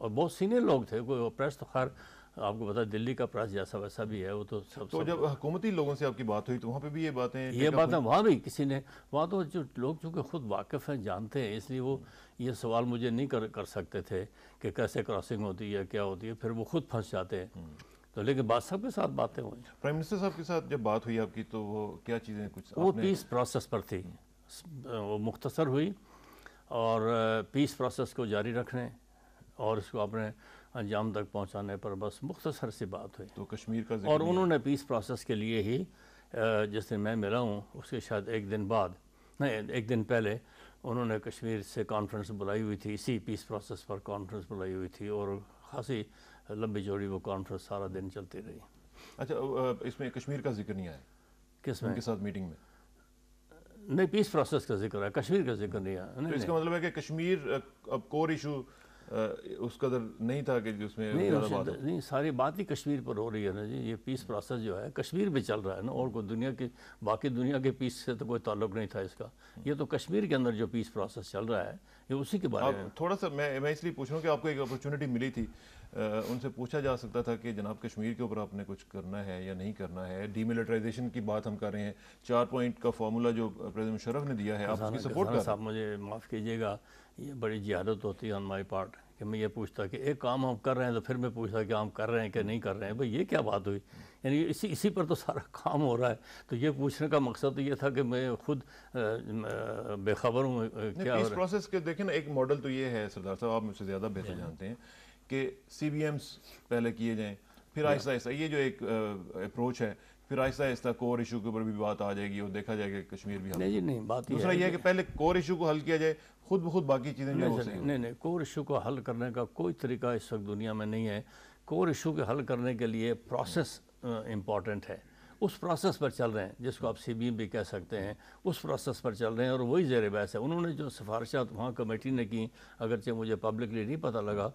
और बहुत सीनियर लोग थे कोई प्रेस तो खैर आपको पता दिल्ली का प्रेस जैसा वैसा भी है वो तो सब तो सब जब हुकूमती लोगों से आपकी बात हुई तो वहाँ पे भी ये बातें ये बातें वहाँ भी किसी ने वहाँ तो जो लोग चूँकि खुद वाकिफ़ हैं जानते हैं इसलिए वो ये सवाल मुझे नहीं कर कर सकते थे कि कैसे क्रॉसिंग होती है क्या होती है फिर वो खुद फंस जाते हैं हम्म। तो लेकिन बादशाह के साथ बातें हुई प्राइम मिनिस्टर साहब के साथ जब बात हुई आपकी तो वो क्या चीज़ें कुछ वो पीस प्रोसेस पर थी हम्म। वो मुख्तसर हुई और पीस प्रोसेस को जारी रखने और इसको अपने अंजाम तक पहुंचाने पर बस मुख्तसर सी बात हुई तो कश्मीर का और उन्होंने पीस प्रोसेस के लिए ही जिस दिन मैं मिला हूँ उसके शायद एक दिन बाद नहीं एक दिन पहले उन्होंने कश्मीर से कॉन्फ्रेंस बुलाई हुई थी इसी पीस प्रोसेस पर कॉन्फ्रेंस बुलाई हुई थी और खासी लंबी जोड़ी वो कॉन्फ्रेंस सारा दिन चलती रही अच्छा इसमें कश्मीर का जिक्र नहीं आया किस में साथ मीटिंग में नहीं पीस प्रोसेस का जिक्र है कश्मीर का जिक्र नहीं आया तो इसका मतलब है कि कश्मीर अब कोर इशू उस कदर नहीं था कि जिसमें नहीं बात नहीं सारी बात ही कश्मीर पर हो रही है ना जी ये पीस प्रोसेस जो है कश्मीर में चल रहा है ना और कोई दुनिया के बाकी दुनिया के पीस से तो कोई ताल्लुक नहीं था इसका ये तो कश्मीर के अंदर जो पीस प्रोसेस चल रहा है ये उसी के बारे में थोड़ा सा मैं मैं इसलिए पूछ रहा हूँ कि आपको एक अपॉर्चुनिटी मिली थी उनसे पूछा जा सकता था कि जनाब कश्मीर के ऊपर आपने कुछ करना है या नहीं करना है डीमिलिटराइजेशन की बात हम कर रहे हैं चार पॉइंट का फॉर्मूला जो प्रेसिडेंट मुशरफ ने दिया है आप उसकी सपोर्ट कर मुझे माफ़ कीजिएगा ये बड़ी जिहादत होती है ऑन माई पार्ट कि मैं ये पूछता कि एक काम हम कर रहे हैं तो फिर मैं पूछता कि हम कर रहे हैं कि नहीं कर रहे हैं भाई ये क्या बात हुई यानी इसी इसी पर तो सारा काम हो रहा है तो ये पूछने का मकसद तो ये था कि मैं खुद बेखबर हूँ क्या इस प्रोसेस के देखें ना एक मॉडल तो ये है सरदार साहब आप मुझसे ज़्यादा बेहतर जानते हैं कि सी पहले किए जाएँ फिर आहिस्ता आहिस्ता ये जो एक अप्रोच है फिर आहिस्ता आहिस्ता कोर इशू के ऊपर भी बात आ जाएगी और देखा जाएगा कश्मीर भी नहीं जी नहीं बात दूसरा यह कि पहले कोर इशू को हल किया जाए खुद ब खुद बाकी चीज़ें नहीं नहीं नहीं कोर इशू को हल करने का कोई तरीका इस वक्त दुनिया में नहीं है कोर इशू के हल करने के लिए प्रोसेस इम्पॉर्टेंट है उस प्रोसेस पर चल रहे हैं जिसको आप सी बी भी कह सकते हैं उस प्रोसेस पर चल रहे हैं और वही जेर बहस है उन्होंने जो सिफारशात वहाँ कमेटी ने की अगरचे मुझे पब्लिकली नहीं पता लगा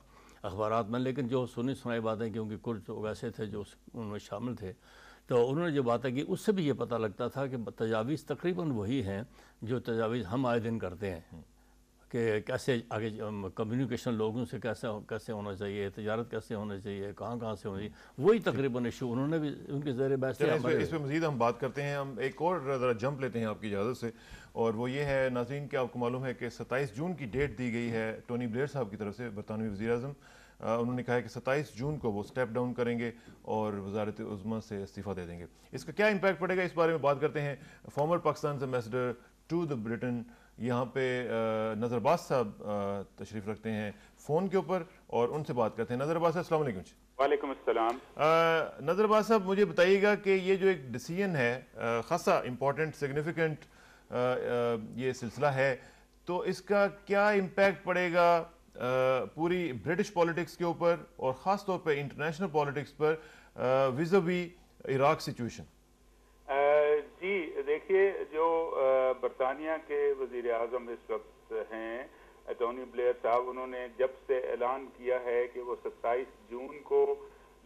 अखबार में लेकिन जो सुनी सुनाई बातें क्योंकि कुछ लोग तो ऐसे थे जो उनमें शामिल थे तो उन्होंने जो बातें की उससे भी ये पता लगता था कि तजावीज़ तकरीबन वही हैं जो तजावीज़ हम आए दिन करते हैं हम्म। कि कैसे आगे कम्युनिकेशन लोगों से कैसे कैसे होना चाहिए तजारत कैसे होना चाहिए कहाँ कहाँ से होनी चाहिए वही तकरीबन इशू उन्होंने भी उनके ज़र बहस इस पर मजीद हम बात करते हैं हम एक और ज़रा जंप लेते हैं आपकी इजाज़त से और वो ये है नाजीन कि आपको मालूम है कि सत्ताईस जून की डेट दी गई है टोनी ब्लेयर साहब की तरफ से बरतानवी वजी अजम उन्होंने कहा है कि सत्ताईस जून को वो स्टेप डाउन करेंगे और वजारत उजमा से इस्तीफ़ा दे देंगे इसका क्या इम्पैक्ट पड़ेगा इस बारे में बात करते हैं former Pakistan ambassador to the Britain यहाँ पे नज़रबाज साहब तशरीफ़ रखते हैं फ़ोन के ऊपर और उनसे बात करते हैं नज़रबाज साहब जी वालेकुम अस्सलाम नज़रबाज साहब मुझे बताइएगा कि ये जो एक डिसीजन है ख़ासा इम्पोर्टेंट सिग्निफिकेंट ये सिलसिला है तो इसका क्या इम्पैक्ट पड़ेगा पूरी ब्रिटिश पॉलिटिक्स के ऊपर और ख़ास तौर पे इंटरनेशनल पॉलिटिक्स पर विजबी इराक सिचुएशन जी देखिए जो बरतानिया के वजीर अजम इस वक्त हैं एटोनी ब्लेयर साहब उन्होंने जब से ऐलान किया है कि वो 27 जून को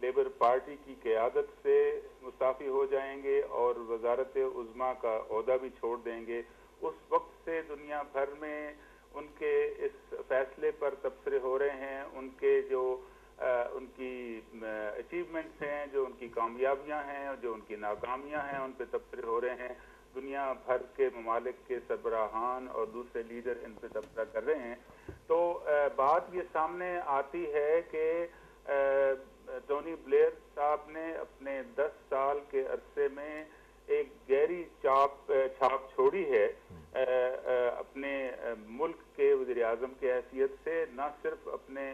लेबर पार्टी की क्यादत से मुस्ताफ़ी हो जाएंगे और वजारत उज़मा का अहदा भी छोड़ देंगे उस वक्त से दुनिया भर में उनके इस फैसले पर तबसरे हो रहे हैं उनके जो आ, उनकी अचीवमेंट्स हैं जो उनकी कामयाबियां हैं जो उनकी नाकामियां हैं उन पर तबसरे हो रहे हैं दुनिया भर के ममालिक के सरबराहान और दूसरे लीडर इन पर तबसरा कर रहे हैं तो आ, बात ये सामने आती है कि टोनी ब्लेयर साहब ने अपने 10 साल के अरसे में एक गहरी चाप छाप छोड़ी है अपने मुल्क के वजी अजम के हैसियत से न सिर्फ अपने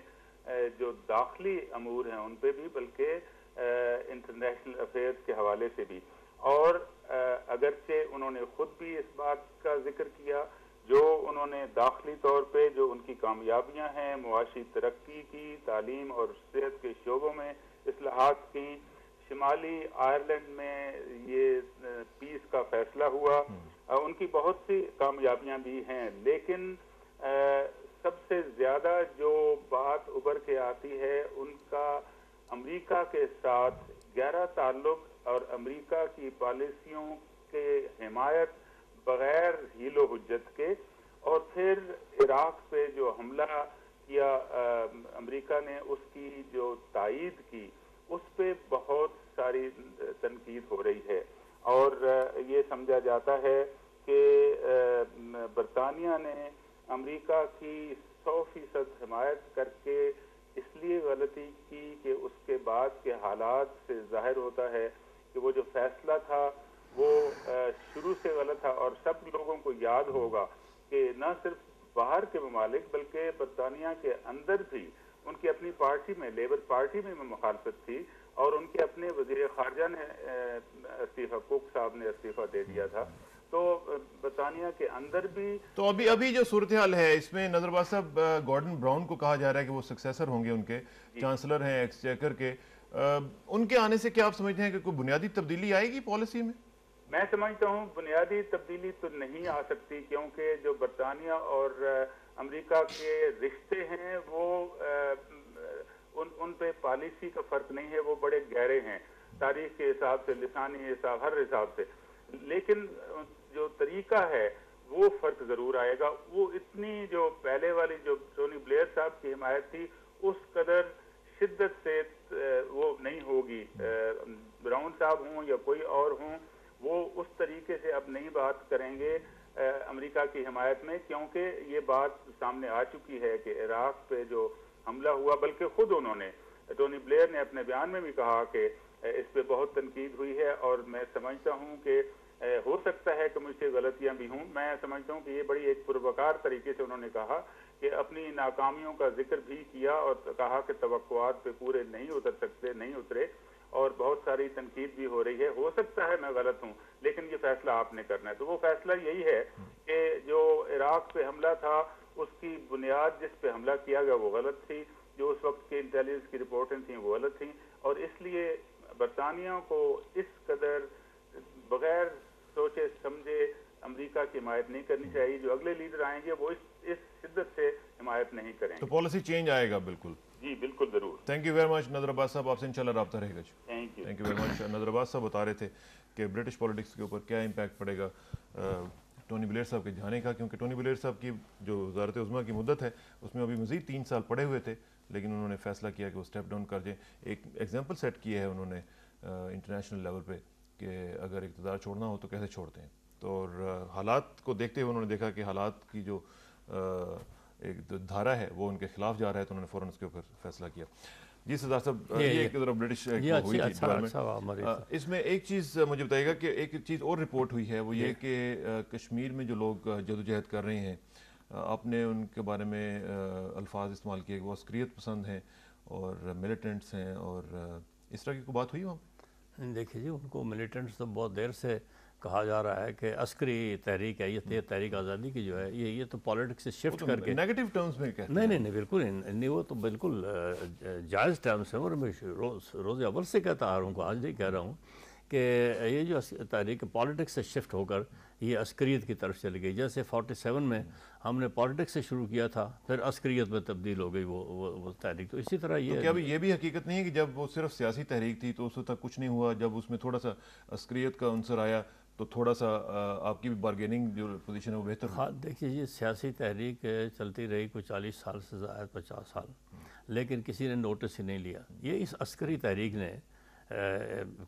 जो दाखिली अमूर हैं उन पर भी बल्कि इंटरनेशनल अफेयर्स के हवाले से भी और अगरचे उन्होंने खुद भी इस बात का जिक्र किया जो उन्होंने दाखिली तौर पर जो उनकी कामयाबियाँ हैं मुआशी तरक्की की तालीम और सेहत के शोबों में असलाहत की शुमाली आयरलैंड में ये पीस का फैसला हुआ हम्म। उनकी बहुत सी कामयाबियां भी हैं लेकिन सबसे ज़्यादा जो बात उभर के आती है उनका अमेरिका के साथ गहरा ताल्लुक और अमेरिका की पॉलिसियों के हिमायत बगैर हीलो हजत के और फिर इराक पे जो हमला किया अमेरिका ने उसकी जो तइद की उस पर बहुत सारी तनकीद हो रही है और ये समझा जाता है कि बरतानिया ने अमेरिका की सौ फीसद हमायत करके इसलिए गलती की कि उसके बाद के हालात से जाहिर होता है कि वो जो फैसला था वो शुरू से गलत था और सब लोगों को याद होगा कि न सिर्फ बाहर के ममालिक बल्कि बरतानिया के अंदर भी उनकी अपनी पार्टी में लेबर पार्टी में मुखालफत थी और उनके अपने वजीर खारजा ने इस्तीफा कुक साहब ने इस्तीफा दे दिया था तो बरतानिया के अंदर भी तो अभी अभी जो सूरत हाल है इसमें नजरबाज साहब गॉर्डन ब्राउन को कहा जा रहा है कि वो सक्सेसर होंगे उनके चांसलर हैं एक्सचेकर के आ, उनके आने से क्या आप समझते हैं कि कोई बुनियादी तब्दीली आएगी पॉलिसी में मैं समझता हूँ बुनियादी तब्दीली तो नहीं आ सकती क्योंकि जो बरतानिया और अमरीका के रिश्ते हैं वो आ, उन उन पे पॉलिसी का फर्क नहीं है वो बड़े गहरे हैं तारीख के हिसाब से लिसानी हिसाब हर हिसाब से लेकिन जो तरीका है वो फर्क जरूर आएगा वो इतनी जो पहले वाली जो टोनी ब्लेयर साहब की हिमायत थी उस कदर शिद्दत से वो नहीं होगी ब्राउन साहब हों या कोई और हों वो उस तरीके से अब नहीं बात करेंगे अमेरिका की हिमायत में क्योंकि ये बात सामने आ चुकी है कि इराक पे जो हमला हुआ बल्कि खुद उन्होंने टोनी ब्लेयर ने अपने बयान में भी कहा कि इस पर बहुत तनकीद हुई है और मैं समझता हूँ कि हो सकता है कि मुझसे गलतियां भी हूँ मैं समझता हूँ कि ये बड़ी एक पुरबकार तरीके से उन्होंने कहा कि अपनी नाकामियों का जिक्र भी किया और कहा कि तवक्कुआत पे पूरे नहीं उतर सकते नहीं उतरे और बहुत सारी तनकीद भी हो रही है हो सकता है मैं गलत हूँ लेकिन ये फैसला आपने करना है तो वो फैसला यही है कि जो इराक पे हमला था उसकी बुनियाद जिस पे हमला किया गया वो गलत थी जो उस वक्त के इंटेलिजेंस की रिपोर्टें थी वो गलत थी और इसलिए बरतानिया को इस कदर बगैर सोचे समझे अमेरिका की हिमायत नहीं करनी हम्म। चाहिए जो अगले लीडर आएंगे वो इस इस शिद्दत से हिमायत नहीं करेंगे तो पॉलिसी चेंज आएगा बिल्कुल जी बिल्कुल जरूर thank you very much Nazar Abbas साहब आपसे इंशाल्लाह रहा रहेगा जी thank you thank you very much Nazar Abbas साहब बता रहे थे कि ब्रिटिश पॉलिटिक्स के ऊपर क्या इम्पैक्ट पड़ेगा टोनी बलेर साहब के जाने का क्योंकि टोनी बलेर साहब की जो वजारत उजमा की मुद्दत है उसमें अभी मज़ीद तीन साल पड़े हुए थे लेकिन उन्होंने फैसला किया कि वो स्टेप डाउन कर दें एक एग्जाम्पल सेट किया है उन्होंने इंटरनेशनल लेवल पर कि अगर इकतदार छोड़ना हो तो कैसे छोड़ते हैं तो और हालात को देखते हुए उन्होंने देखा कि हालात की जो आ, एक धारा है वो उनके खिलाफ जा रहा है तो उन्होंने फ़ौरन उसके ऊपर फैसला किया जी सरदार साहब ये, ये, ये ब्रिटिश हुई अच्छा, अच्छा, अच्छा इसमें एक चीज़ मुझे बताइएगा कि एक चीज़ और रिपोर्ट हुई है वो ये कि कश्मीर में जो लोग जदोजहद कर रहे हैं आपने उनके बारे में अल्फाज इस्तेमाल किए वो अस्क्रियत पसंद हैं और मिलिटेंट्स हैं और इस तरह की कोई बात हुई वहाँ देखिए जी उनको मिलिटेंट्स तो बहुत देर से कहा जा रहा है कि अस्करी तहरीक है ये हम्म। तहरीक आज़ादी की जो है ये ये तो पॉलिटिक्स से शिफ्ट तो करके नेगेटिव टर्म्स में कहते नहीं नहीं नहीं बिल्कुल नहीं वो तो बिल्कुल जायज़ टर्म्स हैं और मैं रोज़ रोज़ अवर से कहता आ रहा हूँ आज नहीं कह रहा हूँ कि ये जो तहरीक पॉलिटिक्स से शिफ्ट होकर ये अस्करीत की तरफ चली गई जैसे सेवन में हमने पॉलिटिक्स से शुरू किया था फिर अस्करीत में तब्दील हो गई वो वो, वो तहरीक तो इसी तरह तो ये तो क्या ये भी हकीकत नहीं है कि जब वो सिर्फ सियासी तहरीक थी तो उस तक कुछ नहीं हुआ जब उसमें थोड़ा सा अस्करीत का अंसर आया तो थोड़ा सा आपकी भी बारगेनिंग जो पोजीशन है वो बेहतर हाँ देखिए ये सियासी तहरीक चलती रही कुछ चालीस साल से ज़्यादा पचास साल लेकिन किसी ने नोटिस ही नहीं लिया ये इस अस्करी तहरीक ने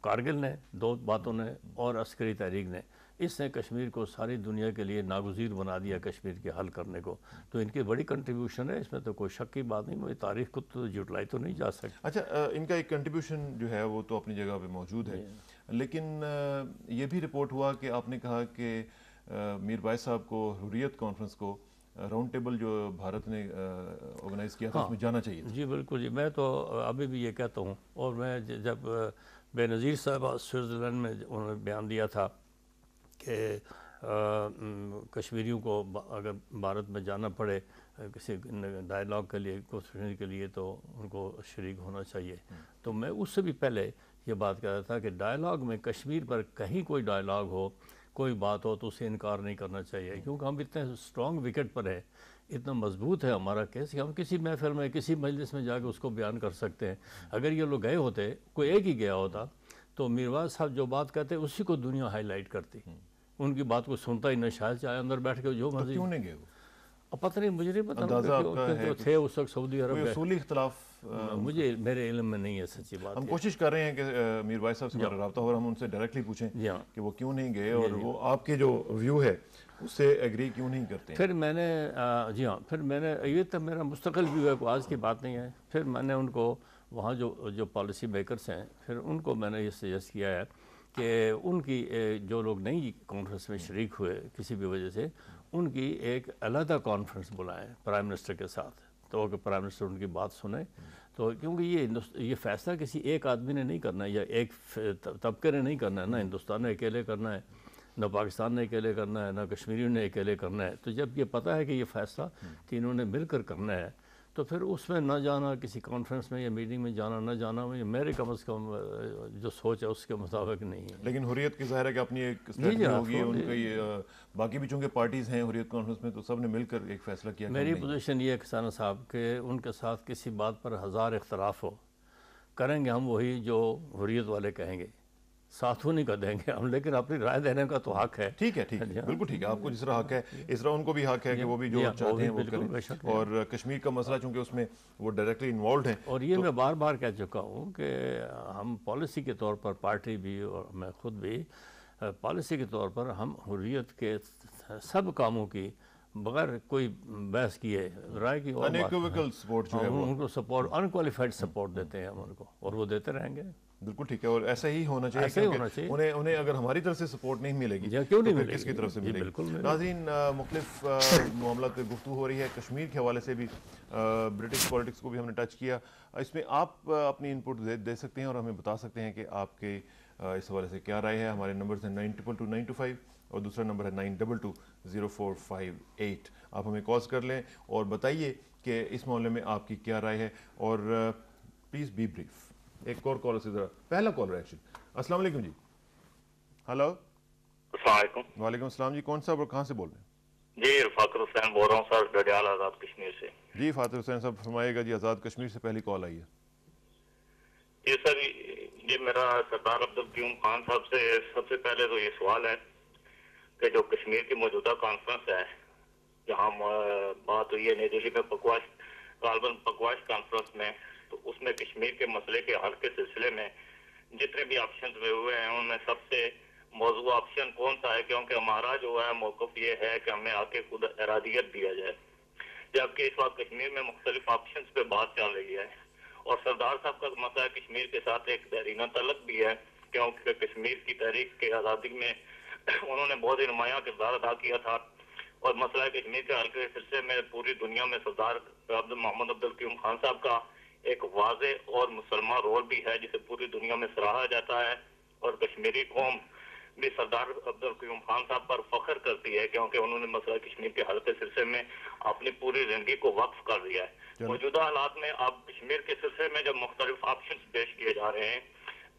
कारगिल ने दो बातों ने और अस्करी तहरीक ने इसने कश्मीर को सारी दुनिया के लिए नागुजीर बना दिया कश्मीर के हल करने को तो इनकी बड़ी कंट्रीब्यूशन है इसमें तो कोई शक की बात नहीं मेरी तारीख को तो जुटलाई तो नहीं जा सकती अच्छा इनका एक कंट्रीब्यूशन जो है वो तो अपनी जगह पर मौजूद है लेकिन ये भी रिपोर्ट हुआ कि आपने कहा कि मीर बाई साहब को हुरियत कॉन्फ्रेंस को राउंड टेबल जो भारत ने ऑर्गेनाइज़ किया था हाँ, उसमें जाना चाहिए जी बिल्कुल जी मैं तो अभी भी ये कहता हूँ और मैं जब बेनज़ीर साहब स्विट्ज़रलैंड में उन्होंने बयान दिया था कि कश्मीरियों को अगर भारत में जाना पड़े किसी डायलॉग के लिए कोशिश के लिए तो उनको शरीक होना चाहिए हम्म। तो मैं उससे भी पहले ये बात कर रहा था कि डायलॉग में कश्मीर पर कहीं कोई डायलॉग हो कोई बात हो तो उसे इनकार नहीं करना चाहिए हम्म। क्योंकि हम इतने स्ट्रॉन्ग विकेट पर हैं इतना मजबूत है हमारा केस कि हम किसी महफिल में किसी मजलिस में जाकर उसको बयान कर सकते हैं हम्म। अगर ये लोग गए होते कोई एक ही गया होता तो मीरवाज साहब जो बात कहते उसी को दुनिया हाईलाइट करती है उनकी बात को सुनता ही नशा चाहे अंदर बैठ के जो तो मर्जी क्यों नहीं गए वो पता नहीं मुझे नहीं पता तो थे उस वक्त सऊदी अरब असूली इख्तलाफ हाँ, मुझे मेरे इलम में नहीं है सच्ची बात हम कोशिश कर रहे हैं कि मीर भाई साहब से हमारा रहा हम उनसे डायरेक्टली पूछें कि वो क्यों नहीं गए और वो आपके जो व्यू है उससे एग्री क्यों नहीं करते फिर मैंने जी हाँ फिर मैंने ये तो मेरा मुस्तकिल व्यू है आज की बात नहीं है फिर मैंने उनको वहाँ जो जो पॉलिसी मेकर्स हैं फिर उनको मैंने ये सजेस्ट किया है कि उनकी जो लोग नई कॉन्फ्रेंस में शरीक हुए किसी भी वजह से उनकी एक अलहदा कॉन्फ्रेंस बुलाएं प्राइम मिनिस्टर के साथ तो अगर प्राइम मिनिस्टर उनकी बात सुने तो क्योंकि ये ये फैसला किसी एक आदमी ने नहीं करना है या एक तबके ने नहीं करना है ना हिंदुस्तान ने अकेले करना है ना पाकिस्तान ने अकेले करना है ना कश्मीरियों ने अकेले करना है तो जब ये पता है कि ये फ़ैसला तीनों ने मिलकर करना है तो फिर उसमें ना जाना किसी कॉन्फ्रेंस में या मीटिंग में जाना ना जाना में मेरे कम अज़ कम जो सोच है उसके मुताबिक नहीं है लेकिन हुरियत की ज़ाहिर है कि अपनी एक होगी हाँ, उनका ये बाकी भी चूँकि पार्टीज़ हैं हुरियत कॉन्फ्रेंस में तो सब ने मिलकर एक फ़ैसला किया मेरी पोजिशन ये है किसाना साहब के उनके साथ किसी बात पर हज़ार इख्तलाफ हो करेंगे हम वही जो हुरियत वाले कहेंगे साथ नहीं कर देंगे हम लेकिन अपनी राय देने का तो हक है ठीक है ठीक है हाँ हाँ। बिल्कुल ठीक है आपको जिस तरह हक है इस तरह उनको भी हक है कि वो भी जो चाहते हैं वो करें और कश्मीर का मसला चूंकि उसमें वो डायरेक्टली इन्वॉल्व है और ये तो मैं बार बार कह चुका हूँ कि हम पॉलिसी के तौर पर पार्टी भी और मैं खुद भी पॉलिसी के तौर पर हम हुर्रियत के सब कामों की बगैर कोई बहस किए राय की और सपोर्ट जो हाँ, है उनको सपोर्ट अनक्वालिफाइड सपोर्ट देते हैं हम उनको और वो देते रहेंगे बिल्कुल ठीक है और ऐसा ही होना चाहिए ऐसे ही होना चाहिए उन्हें उन्हें अगर हमारी तरफ से सपोर्ट नहीं मिलेगी क्यों तो नहीं तो मिलेगी किसकी तरफ से मिलेगी बिल्कुल नाजीन मुख्तफ मामला पर गुफ्तु हो रही है कश्मीर के हवाले से भी ब्रिटिश पॉलिटिक्स को भी हमने टच किया इसमें आप अपनी इनपुट दे, दे सकते हैं और हमें बता सकते हैं कि आपके इस हवाले से क्या राय है हमारे नंबर हैं nine triple two nine two five और दूसरा नंबर है nine double two zero four five eight आप हमें कॉल कर लें और बताइए कि इस मामले में आपकी क्या राय है और प्लीज़ बी ब्रीफ एक और कॉलर से जरा पहला कॉलर एक्शन अस्सलाम वालेकुम जी हेलो वालेकुम वालेकुम अस्सलाम जी कौन सा और कहाँ से बोल रहे हैं जी फातर हुसैन बोल रहा हूँ सर डडियाल आज़ाद कश्मीर से जी फातर हुसैन साहब फरमाएगा जी आज़ाद कश्मीर से पहली कॉल आई है ये सर ये मेरा सरदार अब्दुल क्यूम खान साहब से सबसे पहले तो ये सवाल है कि जो कश्मीर की मौजूदा कॉन्फ्रेंस है जहाँ बात हुई है नई दिल्ली में पकवाश कार्बन पकवाश कॉन्फ्रेंस में तो उसमें कश्मीर के मसले के हल के सिलसिले में जितने भी ऑप्शन हुए हैं उनमें सबसे मौजूद ऑप्शन कौन सा है क्योंकि हमारा जो है मौकफ ये है कि हमें आके खुद इरादियत दिया जाए जबकि इस वक्त कश्मीर में मुख्तलिफ ऑप्शन पे बात चल रही है और सरदार साहब का मसला कश्मीर के साथ एक दरीना तलक भी है क्योंकि कश्मीर की तहरीक के आज़ादी में उन्होंने बहुत ही नुमाया किरदार अदा किया था और मसला कश्मीर के हल्के सिलसिले में पूरी दुनिया में सरदार मोहम्मद अब्दुल क्यूम खान साहब का एक वाज और मुसलमान रोल भी है जिसे पूरी दुनिया में सराहा जाता है और कश्मीरी कौम भी सरदार अब्दुल क्यूम खान साहब पर फख्र करती है क्योंकि उन्होंने मसला कश्मीर के हल के सिलसिले में अपनी पूरी जिंदगी को वक्फ कर दिया है मौजूदा हालात में आप कश्मीर के सिलसिले में जब मुख्तलिफ ऑप्शन पेश किए जा रहे हैं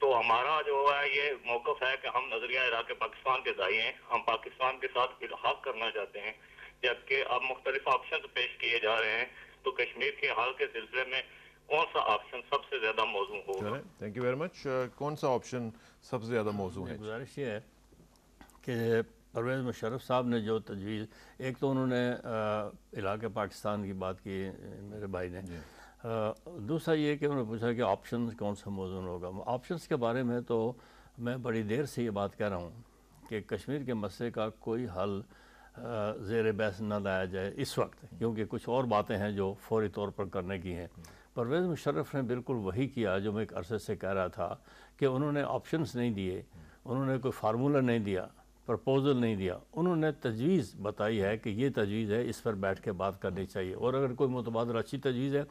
तो हमारा जो है ये मौकफ है कि हम नजरिया इराक पाकिस्तान के दाई हैं हम पाकिस्तान के साथ इलाहा करना चाहते हैं जबकि अब मुख्तलिफ ऑप्शन पेश किए जा रहे हैं तो कश्मीर के हाल के सिलसिले में कौन सा ऑप्शन सबसे ज्यादा मौजूद होगा थैंक यू वेरी मच कौन सा ऑप्शन सबसे ज्यादा मौजूद है गुजारिश ये है कि परवेज़ मुशरफ साहब ने जो तजवीज़ एक तो उन्होंने इलाके पाकिस्तान की बात की मेरे भाई ने दूसरा ये कि उन्होंने पूछा कि ऑप्शन कौन सा मौजूद होगा ऑप्शन के बारे में तो मैं बड़ी देर से ये बात कह रहा हूँ कि कश्मीर के मसले का कोई हल ज़ेर बहस न लाया जाए इस वक्त क्योंकि कुछ और बातें हैं जो फौरी तौर पर करने की हैं परवेज़ मुशर्रफ ने बिल्कुल वही किया जो मैं एक अरसे से कह रहा था कि उन्होंने ऑप्शंस नहीं दिए उन्होंने कोई फार्मूला नहीं दिया प्रपोज़ल नहीं दिया उन्होंने तजवीज़ बताई है कि ये तजवीज़ है इस पर बैठ के बात करनी चाहिए और अगर कोई मुतबाद अच्छी तजवीज़ है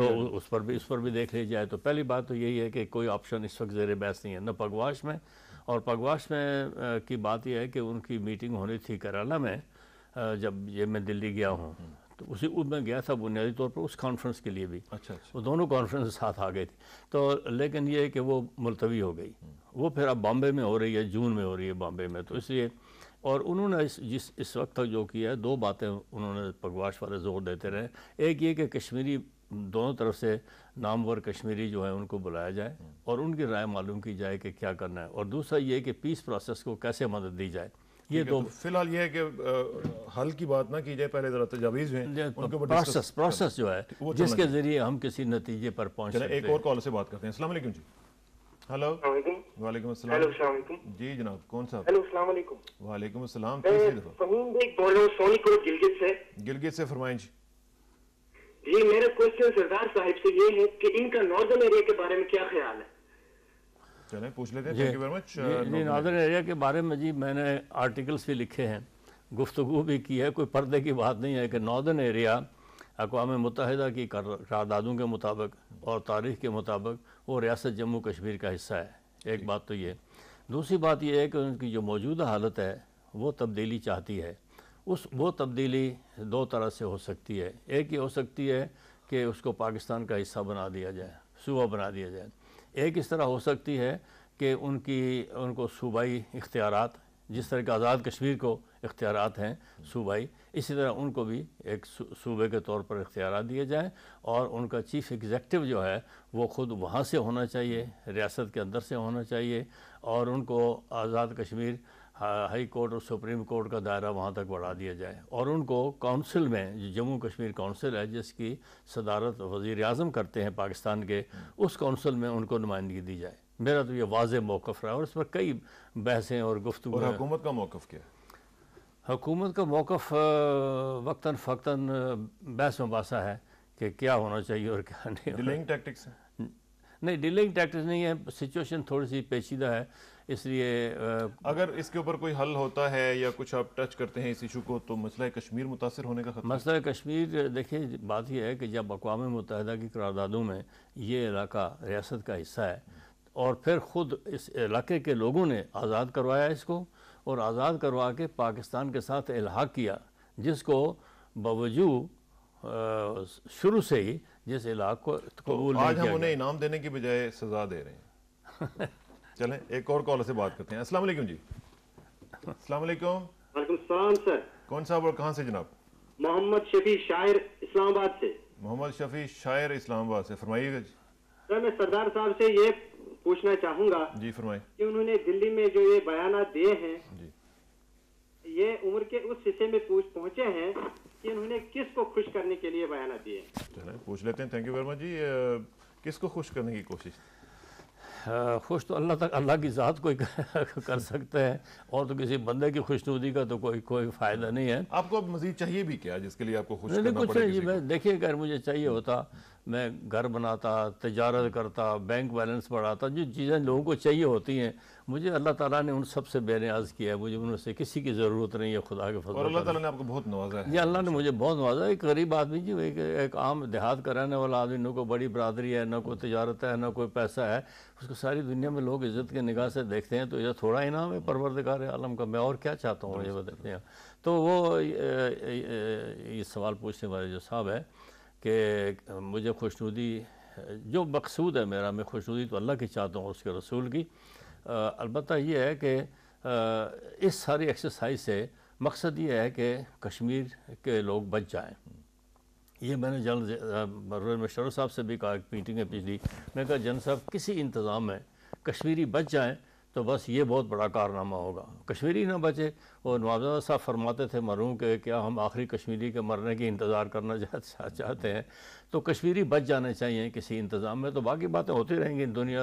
तो उस पर भी उस पर भी देख ली जाए तो पहली बात तो यही है कि कोई ऑप्शन इस वक्त जेर बहस नहीं है न पगवाश में और पगवाश में की बात यह है कि उनकी मीटिंग होनी थी कराना में जब ये मैं दिल्ली गया हूँ तो उसी मैं गया था बुनियादी तौर पर उस कॉन्फ्रेंस के लिए भी अच्छा, अच्छा। वो तो दोनों कॉन्फ्रेंस साथ आ गए थे तो लेकिन ये है कि वो मुलतवी हो गई हम्म। वो फिर अब बॉम्बे में हो रही है जून में हो रही है बॉम्बे में तो इसलिए और उन्होंने इस जिस इस वक्त तक जो किया है दो बातें उन्होंने पगवाश वाले जोर देते रहे एक ये कि कश्मीरी दोनों तरफ से नामवर कश्मीरी जो है उनको बुलाया जाए हम्म। और उनकी राय मालूम की जाए कि क्या करना है और दूसरा ये कि पीस प्रोसेस को कैसे मदद दी जाए ये दो तो फिलहाल ये है कि हल की बात ना की जाए पहले ज़रा तजावीज़ हैं प्रोसेस प्रोसेस जो है जिसके ज़रिए हम किसी नतीजे पर पहुँच सकते एक और कॉल से बात करते हैं असला जी हेलो वालेकुम अस्सलाम जी जनाब कौन सा हेलो वालेकुम वालेकुम गिलगित से गिलगित जी जी मेरा क्वेश्चन सरदार साहब से ये है कि इनका नॉर्दर्न एरिया के बारे में क्या ख्याल है चलें पूछ लेते हैं थैंक यू वेरी मच जी नॉर्दर्न एरिया के बारे में जी मैंने आर्टिकल्स भी लिखे हैं गुफ्तु भी की है कोई पर्दे की बात नहीं है कि नॉर्दर्न एरिया अकवा मुतहदा की करारदादों के मुताबिक और तारीख के मुताबिक वो रियासत जम्मू कश्मीर का हिस्सा है एक बात तो ये दूसरी बात यह है कि उनकी जो मौजूदा हालत है वो तब्दीली चाहती है उस वो तब्दीली दो तरह से हो सकती है एक ये हो सकती है कि उसको पाकिस्तान का हिस्सा बना दिया जाए सूबा बना दिया जाए एक इस तरह हो सकती है कि उनकी उनको सूबाई इख्तियार जिस तरह के आज़ाद कश्मीर को इख्तियार हैं सूबाई इसी तरह उनको भी एक सूबे के तौर पर इख्तियार दिए जाएँ और उनका चीफ एग्जेक्टिव जो है वो ख़ुद वहाँ से होना चाहिए रियासत के अंदर से होना चाहिए और उनको आज़ाद कश्मीर हाई कोर्ट और सुप्रीम कोर्ट का दायरा वहाँ तक बढ़ा दिया जाए और उनको काउंसिल में जो जम्मू कश्मीर काउंसिल है जिसकी सदारत वज़ी अजम करते हैं पाकिस्तान के उस काउंसिल में उनको नुमाइंदगी दी जाए मेरा तो ये वाज मौक़ रहा है और इस पर कई बहसें और गुफ्तु और हुकूमत का मौक़ क्या है हुकूमत का मौक़ वक्ता फ़क्ता बहस मुबासा है कि क्या होना चाहिए और क्या नहीं डिलेइंग टैक्टिक्स नहीं डिलेइंग टैक्टिक्स नहीं है सिचुएशन थोड़ी सी पेचीदा है इसलिए अगर इसके ऊपर कोई हल होता है या कुछ आप टच करते हैं इस इशू को तो मसला कश्मीर मुतासर होने का मसला कश्मीर देखिए बात यह है कि जब अकवा मुतहद की करारदादों में ये इलाका रियासत का हिस्सा है और फिर ख़ुद इस इलाके के लोगों ने आज़ाद करवाया इसको और आज़ाद करवा के पाकिस्तान के साथ इलाहा किया जिसको बवजू शुरू से ही जिस इलाक को तो आज हम उन्हें इनाम देने की बजाय सज़ा दे रहे हैं चलें एक और कॉल से बात करते हैं असला जी अस्सलाम सलाम सर कौन साहब और कहाँ से जनाब मोहम्मद शफी शायर इस्लामाबाद से मोहम्मद शफी शायर इस्लामाबाद से फरमाइएगा जी सर मैं सरदार साहब से ये पूछना चाहूंगा जी फरमाए कि उन्होंने दिल्ली में जो ये बयान दिए हैं जी ये उम्र के उस हिस्से में पूछ पहुंचे हैं कि उन्होंने किसको खुश करने के लिए बयान दिए पूछ लेते हैं थैंक यू वेरी मच जी किसको खुश करने की कोशिश खुश तो अल्लाह तक अल्लाह की ज़ात कोई कर सकते हैं और तो किसी बंदे की खुशनुदी का तो कोई कोई फ़ायदा नहीं है आपको मज़ीद चाहिए भी क्या जिसके लिए आपको खुश नहीं कुछ नहीं मैं देखिए अगर मुझे चाहिए होता मैं घर बनाता तजारत करता बैंक बैलेंस बढ़ाता जो चीज़ें लोगों को चाहिए होती हैं मुझे अल्लाह ताला ने उन सब से बेनियाज किया है मुझे उनसे किसी की ज़रूरत नहीं है खुदा के फजल अल्लाह ताला ने आपको बहुत नवाजा है जी अल्लाह ने मुझे बहुत नवाजा एक गरीब आदमी जी एक एक आम देहात का रहने वाला आदमी न कोई बड़ी बरदरी है न कोई तजारत है न कोई पैसा है उसको सारी दुनिया में लोग इज़्ज़त के निगाह से देखते हैं तो यह थोड़ा इनाम है परवरदगार आलम का मैं और क्या चाहता हूँ ये बताते हैं तो वो ये सवाल पूछने वाले जो साहब है कि मुझे खुशनुदी जो मकसूद है मेरा मैं खुशनुदी तो अल्लाह की चाहता हूँ उसके रसूल की अलबत् यह है कि इस सारी एक्सरसाइज से मकसद ये है कि कश्मीर के लोग बच जाएं ये मैंने जनरल मशरू साहब से भी कहा मीटिंग है पिछली मैंने कहा जन साहब किसी इंतज़ाम में कश्मीरी बच जाएं तो बस ये बहुत बड़ा कारनामा होगा कश्मीरी ना बचे और नवाजा साहब फरमाते थे मरूँ के क्या हम आखिरी कश्मीरी के मरने की इंतज़ार करना चाहते हैं तो कश्मीरी बच जाने चाहिए किसी इंतज़ाम में तो बाकी बातें होती रहेंगी दुनिया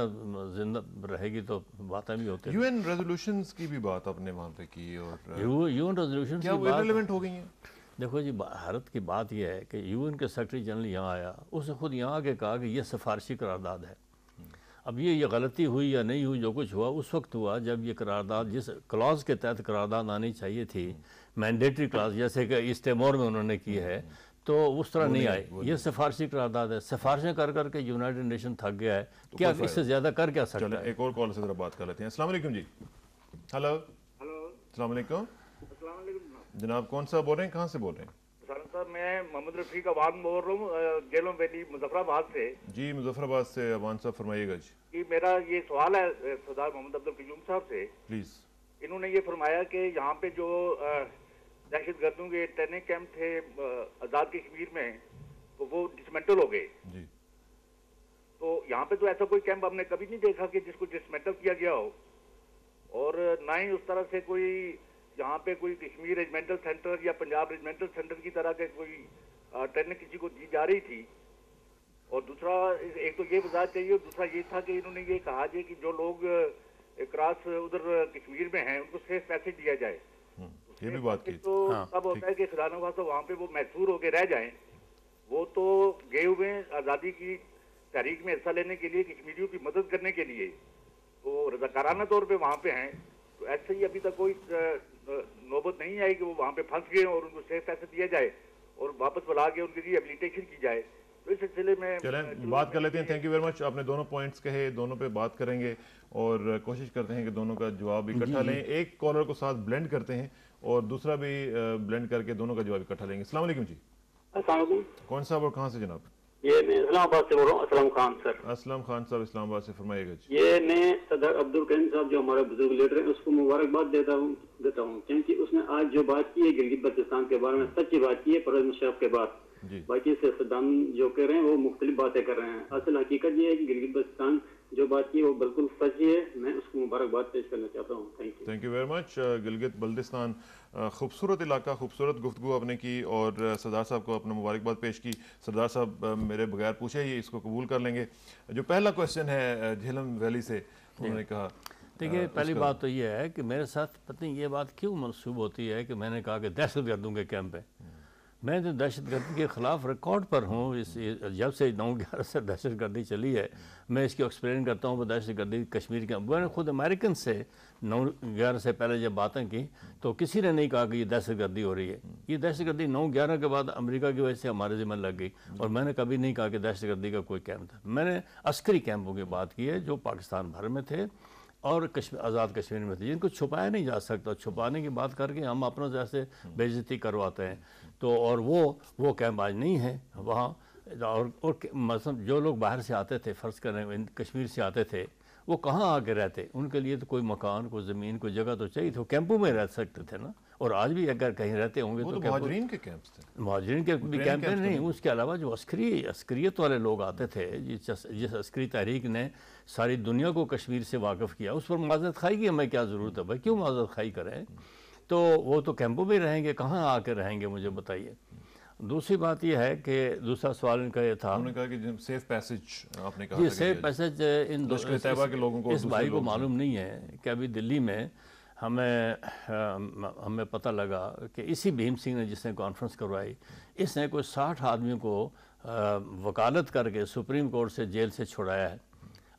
जिंदा रहेगी तो बातें भी होती यू एन रेजोल्यूशन की भी बात आपने वहाँ पर की और यू एन रेजोल्यूशन हो गई हैं देखो जी भारत की बात यह है कि यूएन के सेक्रेटरी जनरल यहाँ आया उसने खुद यहाँ आके कहा कि यह सिफारशी करारदाद है अब ये ये गलती हुई या नहीं हुई जो कुछ हुआ उस वक्त हुआ जब ये करारदाद जिस क्लाज के तहत करारदाद आनी चाहिए थी मैंडेटरी क्लॉज जैसे कि इस्तेमोर में उन्होंने की है तो उस तरह नहीं, आई ये सिफारशी करारदाद है सिफारशें कर करके यूनाइटेड नेशन थक गया है तो क्या इससे ज़्यादा कर क्या सकता है एक और कॉल से बात कर लेते हैं असल जी हेलो हेलो जनाब कौन सा बोल रहे हैं कहाँ से बोल रहे हैं सर मैं मोहम्मद रफी का वाद बोल रहा हूँ जेलों वैली मुजफ्फराबाद से जी मुजफ्फराबाद से अवान साहब फरमाइएगा जी जी मेरा ये सवाल है सरदार मोहम्मद अब्दुल कयूम साहब से प्लीज़ इन्होंने ये फरमाया कि यहाँ पे जो दहशत गर्दों के टेने कैंप थे आज़ाद कश्मीर में तो वो डिसमेंटल हो गए जी तो यहाँ पे तो ऐसा कोई कैंप हमने कभी नहीं देखा कि जिसको डिसमेंटल किया गया हो और ना ही उस तरह से कोई जहाँ पे कोई कश्मीर रेजिमेंटल सेंटर या पंजाब रेजिमेंटल सेंटर की तरह के कोई ट्रेनिंग किसी को दी जा रही थी और दूसरा एक तो ये वजाहत चाहिए और दूसरा ये था कि इन्होंने ये कहा कि जो लोग क्रॉस उधर कश्मीर में हैं उनको सेफ मैसेज दिया जाए हम्म, ये भी बात की तो हाँ, तब होता है कि खजाना तो वहाँ पे वो मैसूर होके रह जाए वो तो गए हुए आज़ादी की तहरीक में हिस्सा लेने के लिए कश्मीरियों की मदद करने के लिए वो रजाकाराना तौर पर वहाँ पे हैं तो ऐसे ही अभी तक कोई नौबत नहीं आई कि वो वहाँ पे फंस गए और उनको सेफ पैसे दिया जाए और वापस बुला के उनकी रिहेबिलिटेशन की जाए तो इस सिलसिले में चलें बात कर लेते हैं थैंक यू वेरी मच आपने दोनों पॉइंट्स कहे दोनों पे बात करेंगे और कोशिश करते हैं कि दोनों का जवाब इकट्ठा लें एक कॉलर को साथ ब्लेंड करते हैं और दूसरा भी ब्लेंड करके दोनों का जवाब इकट्ठा लेंगे असला जी कौन साहब और कहाँ से जनाब ये मैं इस्लामाबाद से बोल रहा हूँ असलम खान सर असलम खान साहब इस्लामाबाद से फरमाएगा जी ये मैं सदर अब्दुल करीम साहब जो हमारे बुजुर्ग लीडर हैं उसको मुबारकबाद देता हूँ देता हूँ क्योंकि उसने आज जो बात की है गिलगित बल्तिस्तान के बारे में सच्ची बात की है परवेज मुशरफ के बाद बाकी सियासतदान जो कह रहे हैं वो मुख्तलिफ बातें कर रहे हैं असल हकीकत ये है कि गिलगित बल्तिस्तान जो बात की वो बिल्कुल सच है मैं उसको मुबारकबाद पेश करना चाहता हूँ thank you thank you very much Gilgit Baltistan खूबसूरत इलाका खूबसूरत गुफ्तु आपने की और सरदार साहब को अपना मुबारकबाद पेश की सरदार साहब मेरे बगैर पूछे ही इसको कबूल कर लेंगे जो पहला क्वेश्चन है झेलम वैली से उन्होंने कहा देखिए पहली बात तो यह है कि मेरे साथ पत्नी ये बात क्यों मनसूब होती है कि मैंने कहा कि दहशत गर्दों के कैंप है मैं तो दहशत गर्दी के ख़िलाफ़ रिकॉर्ड पर हूँ इस जब से नौ ग्यारह से दहशत गर्दी चली है मैं इसकी एक्सप्लेन करता हूँ दहशत गर्दी कश्मीर के मैंने खुद अमेरिकन से नौ ग्यारह से पहले जब बातें की तो किसी ने नहीं कहा कि ये दहशत गर्दी हो रही है ये दहशत गर्दी नौ ग्यारह के बाद अमेरिका की वजह से हमारे ज़िम्मे लग गई और मैंने कभी नहीं कहा कि दहशत गर्दी का कोई कैंप था मैंने अस्करी कैंपों की बात की है जो पाकिस्तान भर में थे और कश्मीर आज़ाद कश्मीर में थे जिनको छुपाया नहीं जा सकता छुपाने की बात करके हम अपना जैसे बेजती करवाते हैं तो और वो वो आज नहीं है वहाँ और, और मतलब जो लोग बाहर से आते थे फ़र्ज़ करें कश्मीर से आते थे वो कहाँ आके रहते उनके लिए तो कोई मकान कोई ज़मीन कोई जगह तो चाहिए थी तो कैंपों में रह सकते थे ना और आज भी अगर कहीं रहते होंगे तो, तो महाजरीन के कैंप्स थे महाजरीन के भी कैंप तो नहीं उसके अलावा जो अस्करी अस्करीत वाले लोग आते थे जिस जिस अस्करी तहरीक ने सारी दुनिया को कश्मीर से वाकफ़ किया उस पर माजत खाई की हमें क्या ज़रूरत है भाई क्यों माजत खाई करें तो वो तो कैंपों में रहेंगे कहाँ आके रहेंगे मुझे बताइए दूसरी बात यह है कि दूसरा सवाल इनका ये था उन्होंने कहा कि सेफ पैसेज आपने कहा सेफ पैसेज इन तैयबा के लोगों को इस भाई को मालूम नहीं है कि अभी दिल्ली में हमें हमें पता लगा कि इसी भीम सिंह ने जिसने कॉन्फ्रेंस करवाई इसने कोई साठ आदमियों को वकालत करके सुप्रीम कोर्ट से जेल से छुड़ाया है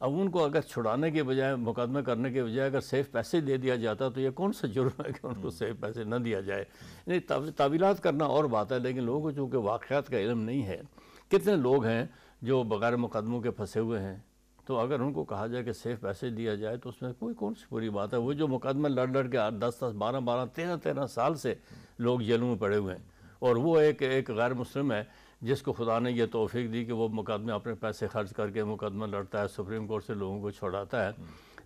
अब उनको अगर छुड़ाने के बजाय मुकदमे करने के बजाय अगर सेफ पैसे दे दिया जाता तो ये कौन सा जुर्म है कि उनको हम्म। सेफ पैसे न दिया जाए नहीं तावीलत तावीलात करना और बात है लेकिन लोगों को चूँकि वाक़ात का इलम नहीं है कितने लोग हैं जो बगैर मुकदमों के फंसे हुए हैं तो अगर उनको कहा जाए कि सेफ पैसे दिया जाए तो उसमें कोई कौन सी बुरी बात है वो जो मुकदमा लड़ लड़ के आठ दस दस बारह बारह तेरह तेरह साल से लोग जेलों में पड़े हुए हैं और वो एक एक गैर मुस्लिम है जिसको खुदा ने यह तोफ़ी दी कि वो मुकदमे अपने पैसे खर्च करके मुकदमा लड़ता है सुप्रीम कोर्ट से लोगों को छुड़ाता है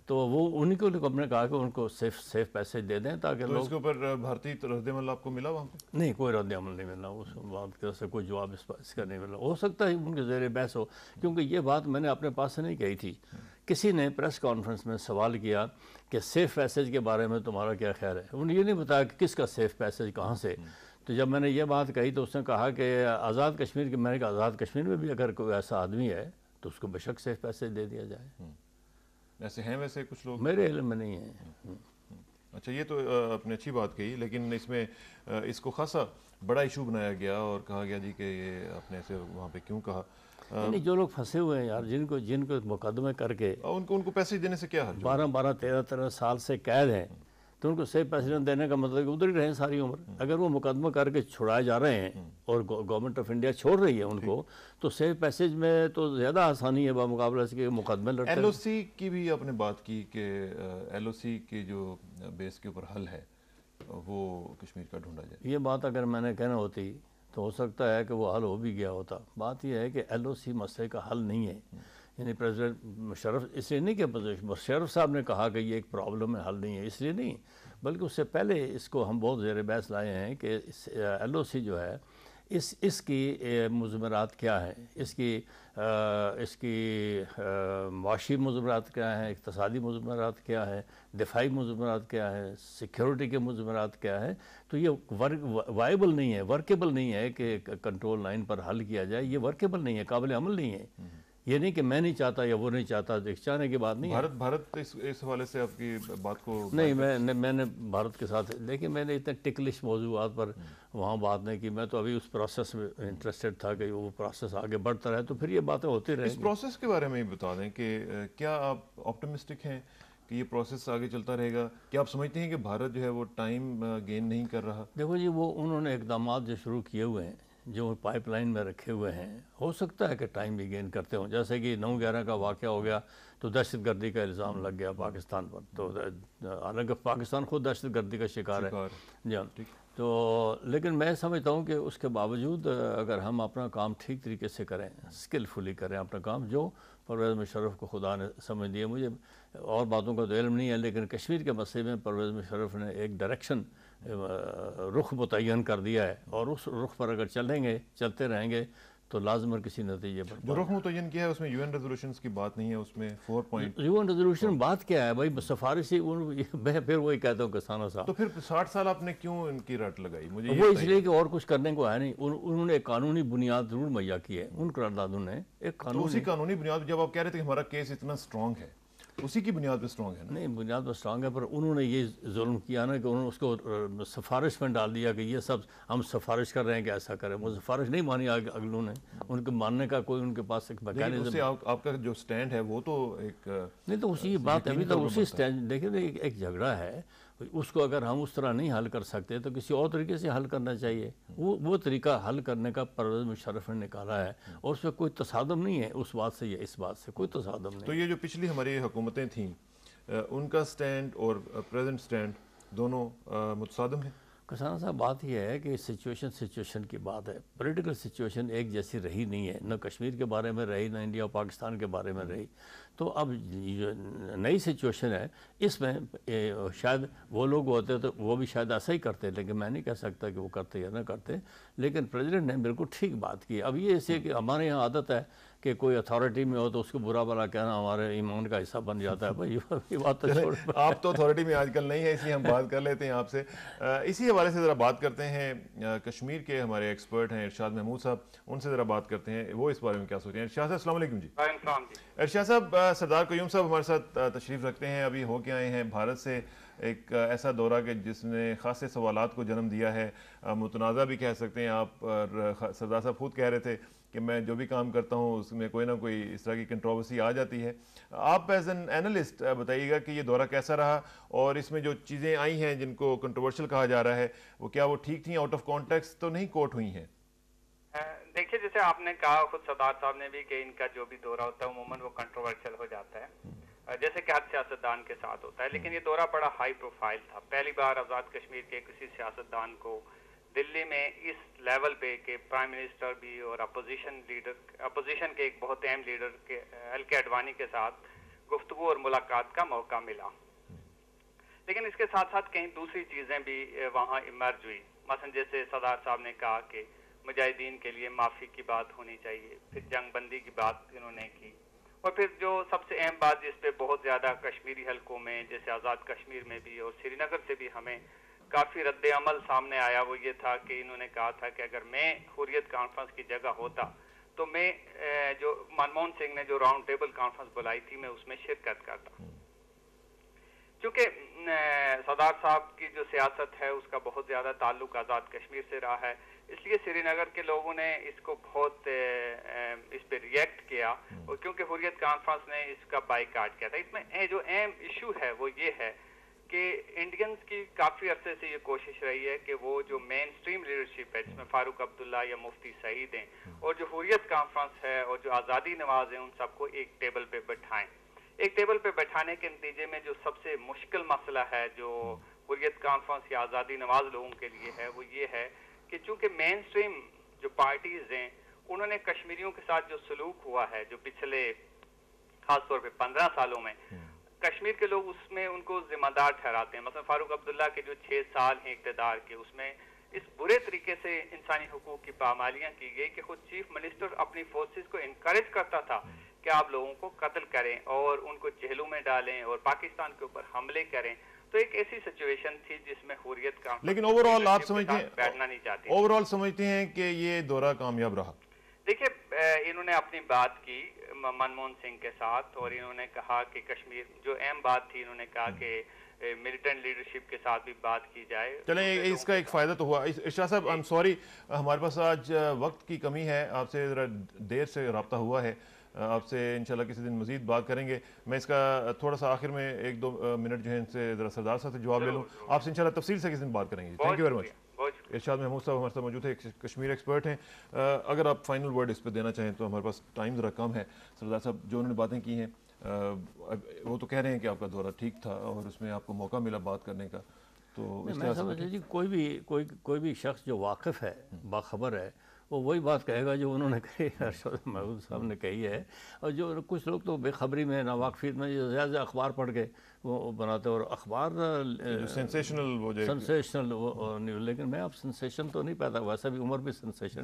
तो वो उन्हीं को हमने कहा कि उनको सेफ सेफ पैसे दे दें ताकि तो लोग इसके ऊपर भारतीय तो रद्दमल आपको मिला वहाँ नहीं कोई रद्दमल नहीं मिला उस बात की से कोई जवाब इस इसका नहीं मिला हो सकता है उनके जेर बहस हो क्योंकि ये बात मैंने अपने पास से नहीं कही थी किसी ने प्रेस कॉन्फ्रेंस में सवाल किया कि सेफ पैसेज के बारे में तुम्हारा क्या ख्याल है उन्हें ये नहीं बताया कि किसका सेफ पैसेज कहाँ से तो जब मैंने ये बात कही तो उसने कहा कि आज़ाद कश्मीर के मैंने कहा आज़ाद कश्मीर में भी अगर कोई ऐसा आदमी है तो उसको बशक से पैसे दे दिया जाए ऐसे हम्म। हैं वैसे कुछ लोग मेरे इलम में नहीं है हम्म, हम्म, अच्छा ये तो आपने अच्छी बात कही लेकिन इसमें इसको खासा बड़ा इशू बनाया गया और कहा गया जी कि ये आपने ऐसे वहाँ पे क्यों कहा नहीं जो लोग फंसे हुए हैं यार जिनको जिनको मुकदमे करके उनको उनको पैसे देने से क्या है बारह बारह तेरह तेरह साल से कैद हैं तो उनको सेफ पैसेंजर देने का मतलब उधर ही रहें सारी उम्र हम्म। अगर वो मुकदमा करके छुड़ाए जा रहे हैं हम्म। और गवर्नमेंट ऑफ इंडिया छोड़ रही है उनको तो सेफ पैसेज में तो ज़्यादा आसानी है बामुकाबला इसके मुकदमे लड़ते एल की भी आपने बात की कि एल के जो बेस के ऊपर हल है वो कश्मीर का ढूंढा जाए ये बात अगर मैंने कहना होती तो हो सकता है कि वो हल हो भी गया होता बात यह है कि एल ओ सी मसले का हल नहीं है हम्म। यानी प्रेसिडेंट मुशरफ इसलिए नहीं कि मुशरफ साहब ने कहा कि ये एक प्रॉब्लम है हल नहीं है इसलिए नहीं बल्कि उससे पहले इसको हम बहुत जेर बहस लाए हैं कि एल ओ सी जो है इस इसकी मजमरात क्या हैं इसकी आ, इसकी माशी मजमरात क्या हैं इकतसादी मजमरात क्या हैं दिफाई मजमरात क्या हैं सिक्योरिटी के मजमरात क्या हैं तो ये वर्क वाइबल नहीं है वर्केबल नहीं है कि कंट्रोल लाइन पर हल किया जाए ये वर्केबल नहीं है काबिल अमल नहीं है हम्म। ये नहीं कि मैं नहीं चाहता या वो नहीं चाहता चाहने की बात नहीं भारत भारत तो इस इस हवाले से आपकी बात को नहीं मैं ने, मैंने भारत के साथ लेकिन मैंने इतने टिकलिश मौजूद पर वहाँ बात नहीं की मैं तो अभी उस प्रोसेस में इंटरेस्टेड था कि वो प्रोसेस आगे बढ़ता रहे तो फिर ये बातें होती रहे इस प्रोसेस के बारे में बता दें कि क्या आप ऑप्टोमिस्टिक हैं कि ये प्रोसेस आगे चलता रहेगा क्या आप समझते हैं कि भारत जो है वो टाइम गेन नहीं कर रहा देखो जी वो उन्होंने इकदाम जो शुरू किए हुए हैं जो पाइपलाइन में रखे हुए हैं हो सकता है कि टाइम भी गेन करते हों जैसे कि नौ ग्यारह का वाक़ हो गया तो दहशत गर्दी का इल्ज़ाम लग गया पाकिस्तान पर तो हालांकि पाकिस्तान खुद दहशत गर्दी का शिकार, शिकार है जी हाँ। तो लेकिन मैं समझता हूँ कि उसके बावजूद अगर हम अपना काम ठीक तरीके से करें स्किलफुली करें अपना काम जो परवेज़ मुशरफ को खुदा ने समझ दिया मुझे और बातों का तो इल्म नहीं है लेकिन कश्मीर के मसले में परवेज़ मुशरफ ने एक डायरेक्शन रुख मुतन कर दिया है और उस रुख पर अगर चलेंगे चलते रहेंगे तो लाजमर किसी नतीजे पर जो रुख मुतन किया है उसमें यूएन रेजोल्यूशन की बात नहीं है उसमें फोर पॉइंट यूएन रेजोल्यूशन बात क्या है भाई सिफारिशी मैं फिर वही कहता हूँ किसाना साहब तो फिर साठ साल आपने क्यों इनकी रट लगाई मुझे वो इसलिए कि और कुछ करने को है नहीं उन्होंने एक कानूनी बुनियाद जरूर मुहैया की है उन करारदादों ने एक तो कानूनी कानूनी बुनियाद जब आप कह रहे थे हमारा केस इतना स्ट्रॉन्ग है उसी की बुनियाद पर स्ट्रॉग है ना? नहीं बुनियाद पर स्ट्रॉग है पर उन्होंने ये जुल्म किया ना कि उन्होंने उसको सिफारिश में डाल दिया कि ये सब हम सिफारिश कर रहे हैं कि ऐसा करें वो सिफारिश नहीं मानी अगलों ने उनके मानने का कोई उनके पास एक मैकेनिज्म आप, आपका जो स्टैंड है वो तो एक नहीं तो उसी बात अभी तो उसी स्टैंड देखिए तो एक झगड़ा है उसको अगर हम उस तरह नहीं हल कर सकते तो किसी और तरीके से हल करना चाहिए वो वो तरीका हल करने का परवेज मुशरफ ने निकाला है और उसमें कोई तसादम नहीं है उस बात से या इस बात से कोई तसादम नहीं तो ये जो पिछली हमारी हुकूमतें थीं उनका स्टैंड और प्रेजेंट स्टैंड दोनों मुतसादम है किसान साहब बात यह है कि सिचुएशन सिचुएशन की बात है पॉलिटिकल सिचुएशन एक जैसी रही नहीं है न कश्मीर के बारे में रही ना इंडिया और पाकिस्तान के बारे में हम्म। रही तो अब नई सिचुएशन है इसमें शायद वो लोग होते तो वो भी शायद ऐसा ही करते लेकिन मैं नहीं कह सकता कि वो करते या ना करते लेकिन प्रेसिडेंट ने बिल्कुल ठीक बात की अब ये ऐसे कि हमारे यहाँ आदत है कि कोई अथॉरिटी में हो तो उसको बुरा भला कहना हमारे ईमान का हिस्सा बन जाता है भाई ये बात तो छोड़ आप तो अथॉरिटी में आजकल नहीं है इसलिए हम बात कर लेते हैं आपसे इसी हवाले से ज़रा बात करते हैं कश्मीर के हमारे एक्सपर्ट हैं इर्शाद महमूद साहब उनसे ज़रा बात करते हैं वो इस बारे में क्या सोच रहे हैं इर्शाद साहब असल जी इरशाद साहब सरदार कयूम साहब हमारे साथ तशरीफ़ रखते हैं अभी होके आए हैं भारत से एक ऐसा दौरा कि जिसने ख़ासे सवाल को जन्म दिया है मुतनाज़ा भी कह सकते हैं आप सरदार साहब खुद कह रहे थे कि मैं जो भी काम करता हूँ उसमें कोई ना कोई इस तरह की कंट्रोवर्सी आ जाती है आप एज एन एनालिस्ट बताइएगा कि ये दौरा कैसा रहा और इसमें जो चीज़ें आई हैं जिनको कंट्रोवर्शियल कहा जा रहा है वो क्या वो ठीक थी आउट ऑफ कॉन्टेक्स्ट तो नहीं कोर्ट हुई हैं देखिए जैसे आपने कहा खुद सरदार साहब ने भी कि इनका जो भी दौरा होता है उमूमन वो कंट्रोवर्शियल हो जाता है हम्म। जैसे कि हर सियासतदान के साथ होता है लेकिन हम्म। ये दौरा बड़ा हाई प्रोफाइल था पहली बार आज़ाद कश्मीर के किसी सियासतदान को दिल्ली में इस लेवल पे के प्राइम मिनिस्टर भी और अपोजिशन लीडर अपोजिशन के एक बहुत अहम लीडर के एल के अडवाणी के साथ गुफ्तु और मुलाकात का मौका मिला लेकिन इसके साथ साथ कई दूसरी चीज़ें भी वहाँ इमर्ज हुई मसन जैसे सदार साहब ने कहा कि मुजाहिदीन के लिए माफ़ी की बात होनी चाहिए फिर जंगबंदी की बात इन्होंने की और फिर जो सबसे अहम बात जिस पे बहुत ज़्यादा कश्मीरी हलकों में जैसे आज़ाद कश्मीर में भी और श्रीनगर से भी हमें काफ़ी रद्द अमल सामने आया वो ये था कि इन्होंने कहा था कि अगर मैं हुरियत कॉन्फ्रेंस की जगह होता तो मैं जो मनमोहन सिंह ने जो राउंड टेबल कॉन्फ्रेंस बुलाई थी मैं उसमें शिरकत करता हम्म। क्योंकि सरदार साहब की जो सियासत है उसका बहुत ज़्यादा ताल्लुक आज़ाद कश्मीर से रहा है इसलिए श्रीनगर के लोगों ने इसको बहुत इस पर रिएक्ट किया हम्म। और क्योंकि हुरियत कॉन्फ्रेंस ने इसका बाईकाट किया था इसमें जो अहम इशू है वो ये है कि इंडियंस की काफ़ी अरसे से ये कोशिश रही है कि वो जो मेन स्ट्रीम लीडरशिप है जिसमें फारूक अब्दुल्ला या मुफ्ती सहीद हैं हम्म। और जो हुरियत कॉन्फ्रेंस है और जो आज़ादी नवाज हैं उन सबको एक टेबल पे बैठाएं एक टेबल पे बैठाने के नतीजे में जो सबसे मुश्किल मसला है जो हम्म। हुरियत कॉन्फ्रेंस या आज़ादी नवाज लोगों के लिए है वो ये है कि चूँकि मेन स्ट्रीम जो पार्टीज़ हैं उन्होंने कश्मीरियों के साथ जो सलूक हुआ है जो पिछले खासतौर पर पंद्रह सालों में हम्म। कश्मीर के लोग उसमें उनको जिम्मेदार ठहराते हैं मतलब फारूक अब्दुल्ला के जो छः साल हैं इकतदार के उसमें इस बुरे तरीके से इंसानी हकूक की पामालियाँ की गई कि खुद चीफ मिनिस्टर अपनी फोर्सेस को इनक्रेज करता था कि आप लोगों को कत्ल करें और उनको जेलों में डालें और पाकिस्तान के ऊपर हमले करें तो एक ऐसी सिचुएशन थी जिसमें हुरियत का लेकिन ओवरऑल आप समझते हैं बैठना नहीं चाहते ओवरऑल समझते हैं कि ये दौरा कामयाब रहा देखिए इन्होंने अपनी बात की मनमोहन सिंह के साथ और इन्होंने कहा कि कश्मीर जो अहम बात थी इन्होंने कहा हम्म। कि मिलिटेंट लीडरशिप के साथ भी बात की जाए चले तो इसका एक फ़ायदा तो हुआ इशा साहब आई एम सॉरी हमारे पास आज वक्त की कमी है आपसे ज़रा देर से रबता हुआ है आपसे इंशाल्लाह किसी दिन मजीद बात करेंगे मैं इसका थोड़ा सा आखिर में एक दो मिनट जो है इनसे ज़रा सरदार साहब से जवाब ले लूँ आपसे इंशाल्लाह तफसील से किसी दिन बात करेंगे thank you very much Irshad Mahmood साहब हमारे साथ मौजूद है कश्मीर एक्सपर्ट हैं अगर आप फाइनल वर्ड इस पर देना चाहें तो हमारे पास टाइम ज़रा कम है सरदार साहब जो उन्होंने बातें की हैं वो तो कह रहे हैं कि आपका दौरा ठीक था और उसमें आपको मौका मिला बात करने का तो मैं समझ लीजिए कोई भी कोई कोई भी शख्स जो वाकिफ़ है हम्म। बाखबर है वो वही बात कहेगा जो उन्होंने कही अरशद महबूब साहब ने कही है और जो कुछ लोग तो बेखबरी में नावाकफीत में जो ज़्यादा अखबार पढ़ के वो बनाते हैं और अखबार सेंसेशनल वो सेंसेशनल वो न्यूज़ लेकिन मैं अब सेंसेशन तो नहीं पाता वैसा भी उम्र भी सेंसेशन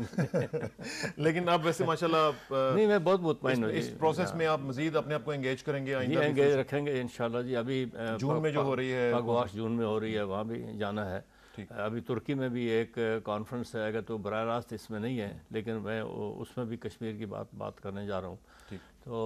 लेकिन आप वैसे माशाल्लाह नहीं मैं बहुत मुतमिन हूँ इस प्रोसेस में हाँ। आप मजीद अपने आप को इंगेज करेंगे एंगेज रखेंगे इन जी अभी जून में जो हो रही है जून में हो रही है वहाँ भी जाना है अभी तुर्की में भी एक कॉन्फ्रेंस है अगर तो बर रास्त इसमें नहीं है लेकिन मैं उसमें भी कश्मीर की बात बात करने जा रहा हूँ तो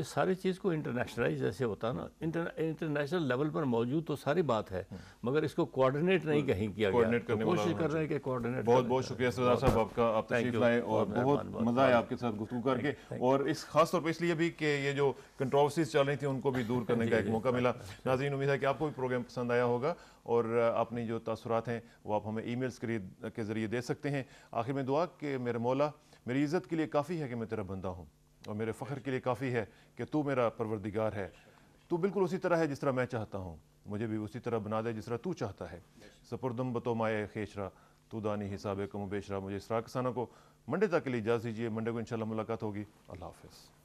इस सारी चीज़ को इंटरनेशनलाइज जैसे होता है ना इंटर, इंटरनेशनल लेवल पर मौजूद तो सारी बात है हम्म। मगर इसको कोऑर्डिनेट नहीं हम्म। कहीं किया गया तो कोशिश कर रहे हैं कि कोऑर्डिनेट बहुत बहुत शुक्रिया सरदार साहब आपका आप तशरीफ लाए और बहुत मज़ा आया आपके साथ गुफ्तु करके और इस खास तौर पर इसलिए भी कि ये जो कंट्रोवर्सीज चल रही थी उनको भी दूर करने का एक मौका मिला अच्छा, अच्छा। नाजीन उम्मीद है कि आपको भी प्रोग्राम पसंद आया होगा और अपनी जो तसरात हैं वो आप हमें ई मेल्स के ज़रिए दे सकते हैं आखिर में दुआ कि मेरे मौला मेरी इज़्ज़त के लिए काफ़ी है कि मैं तेरा बंदा हूँ और मेरे फ़ख्र के लिए काफ़ी है कि तू मेरा परवरदिगार है तू बिल्कुल उसी तरह है जिस तरह मैं चाहता हूँ मुझे भी उसी तरह बना दे जिस तरह तू चाहता है सपुरदम बतो माए खेशरा तू दानी हिसाब कम बेशरा मुझे इसरा किसानों को मंडे तक के लिए इजाज़ दीजिए मंडे को इंशाल्लाह मुलाकात होगी अल्लाह हाफिज़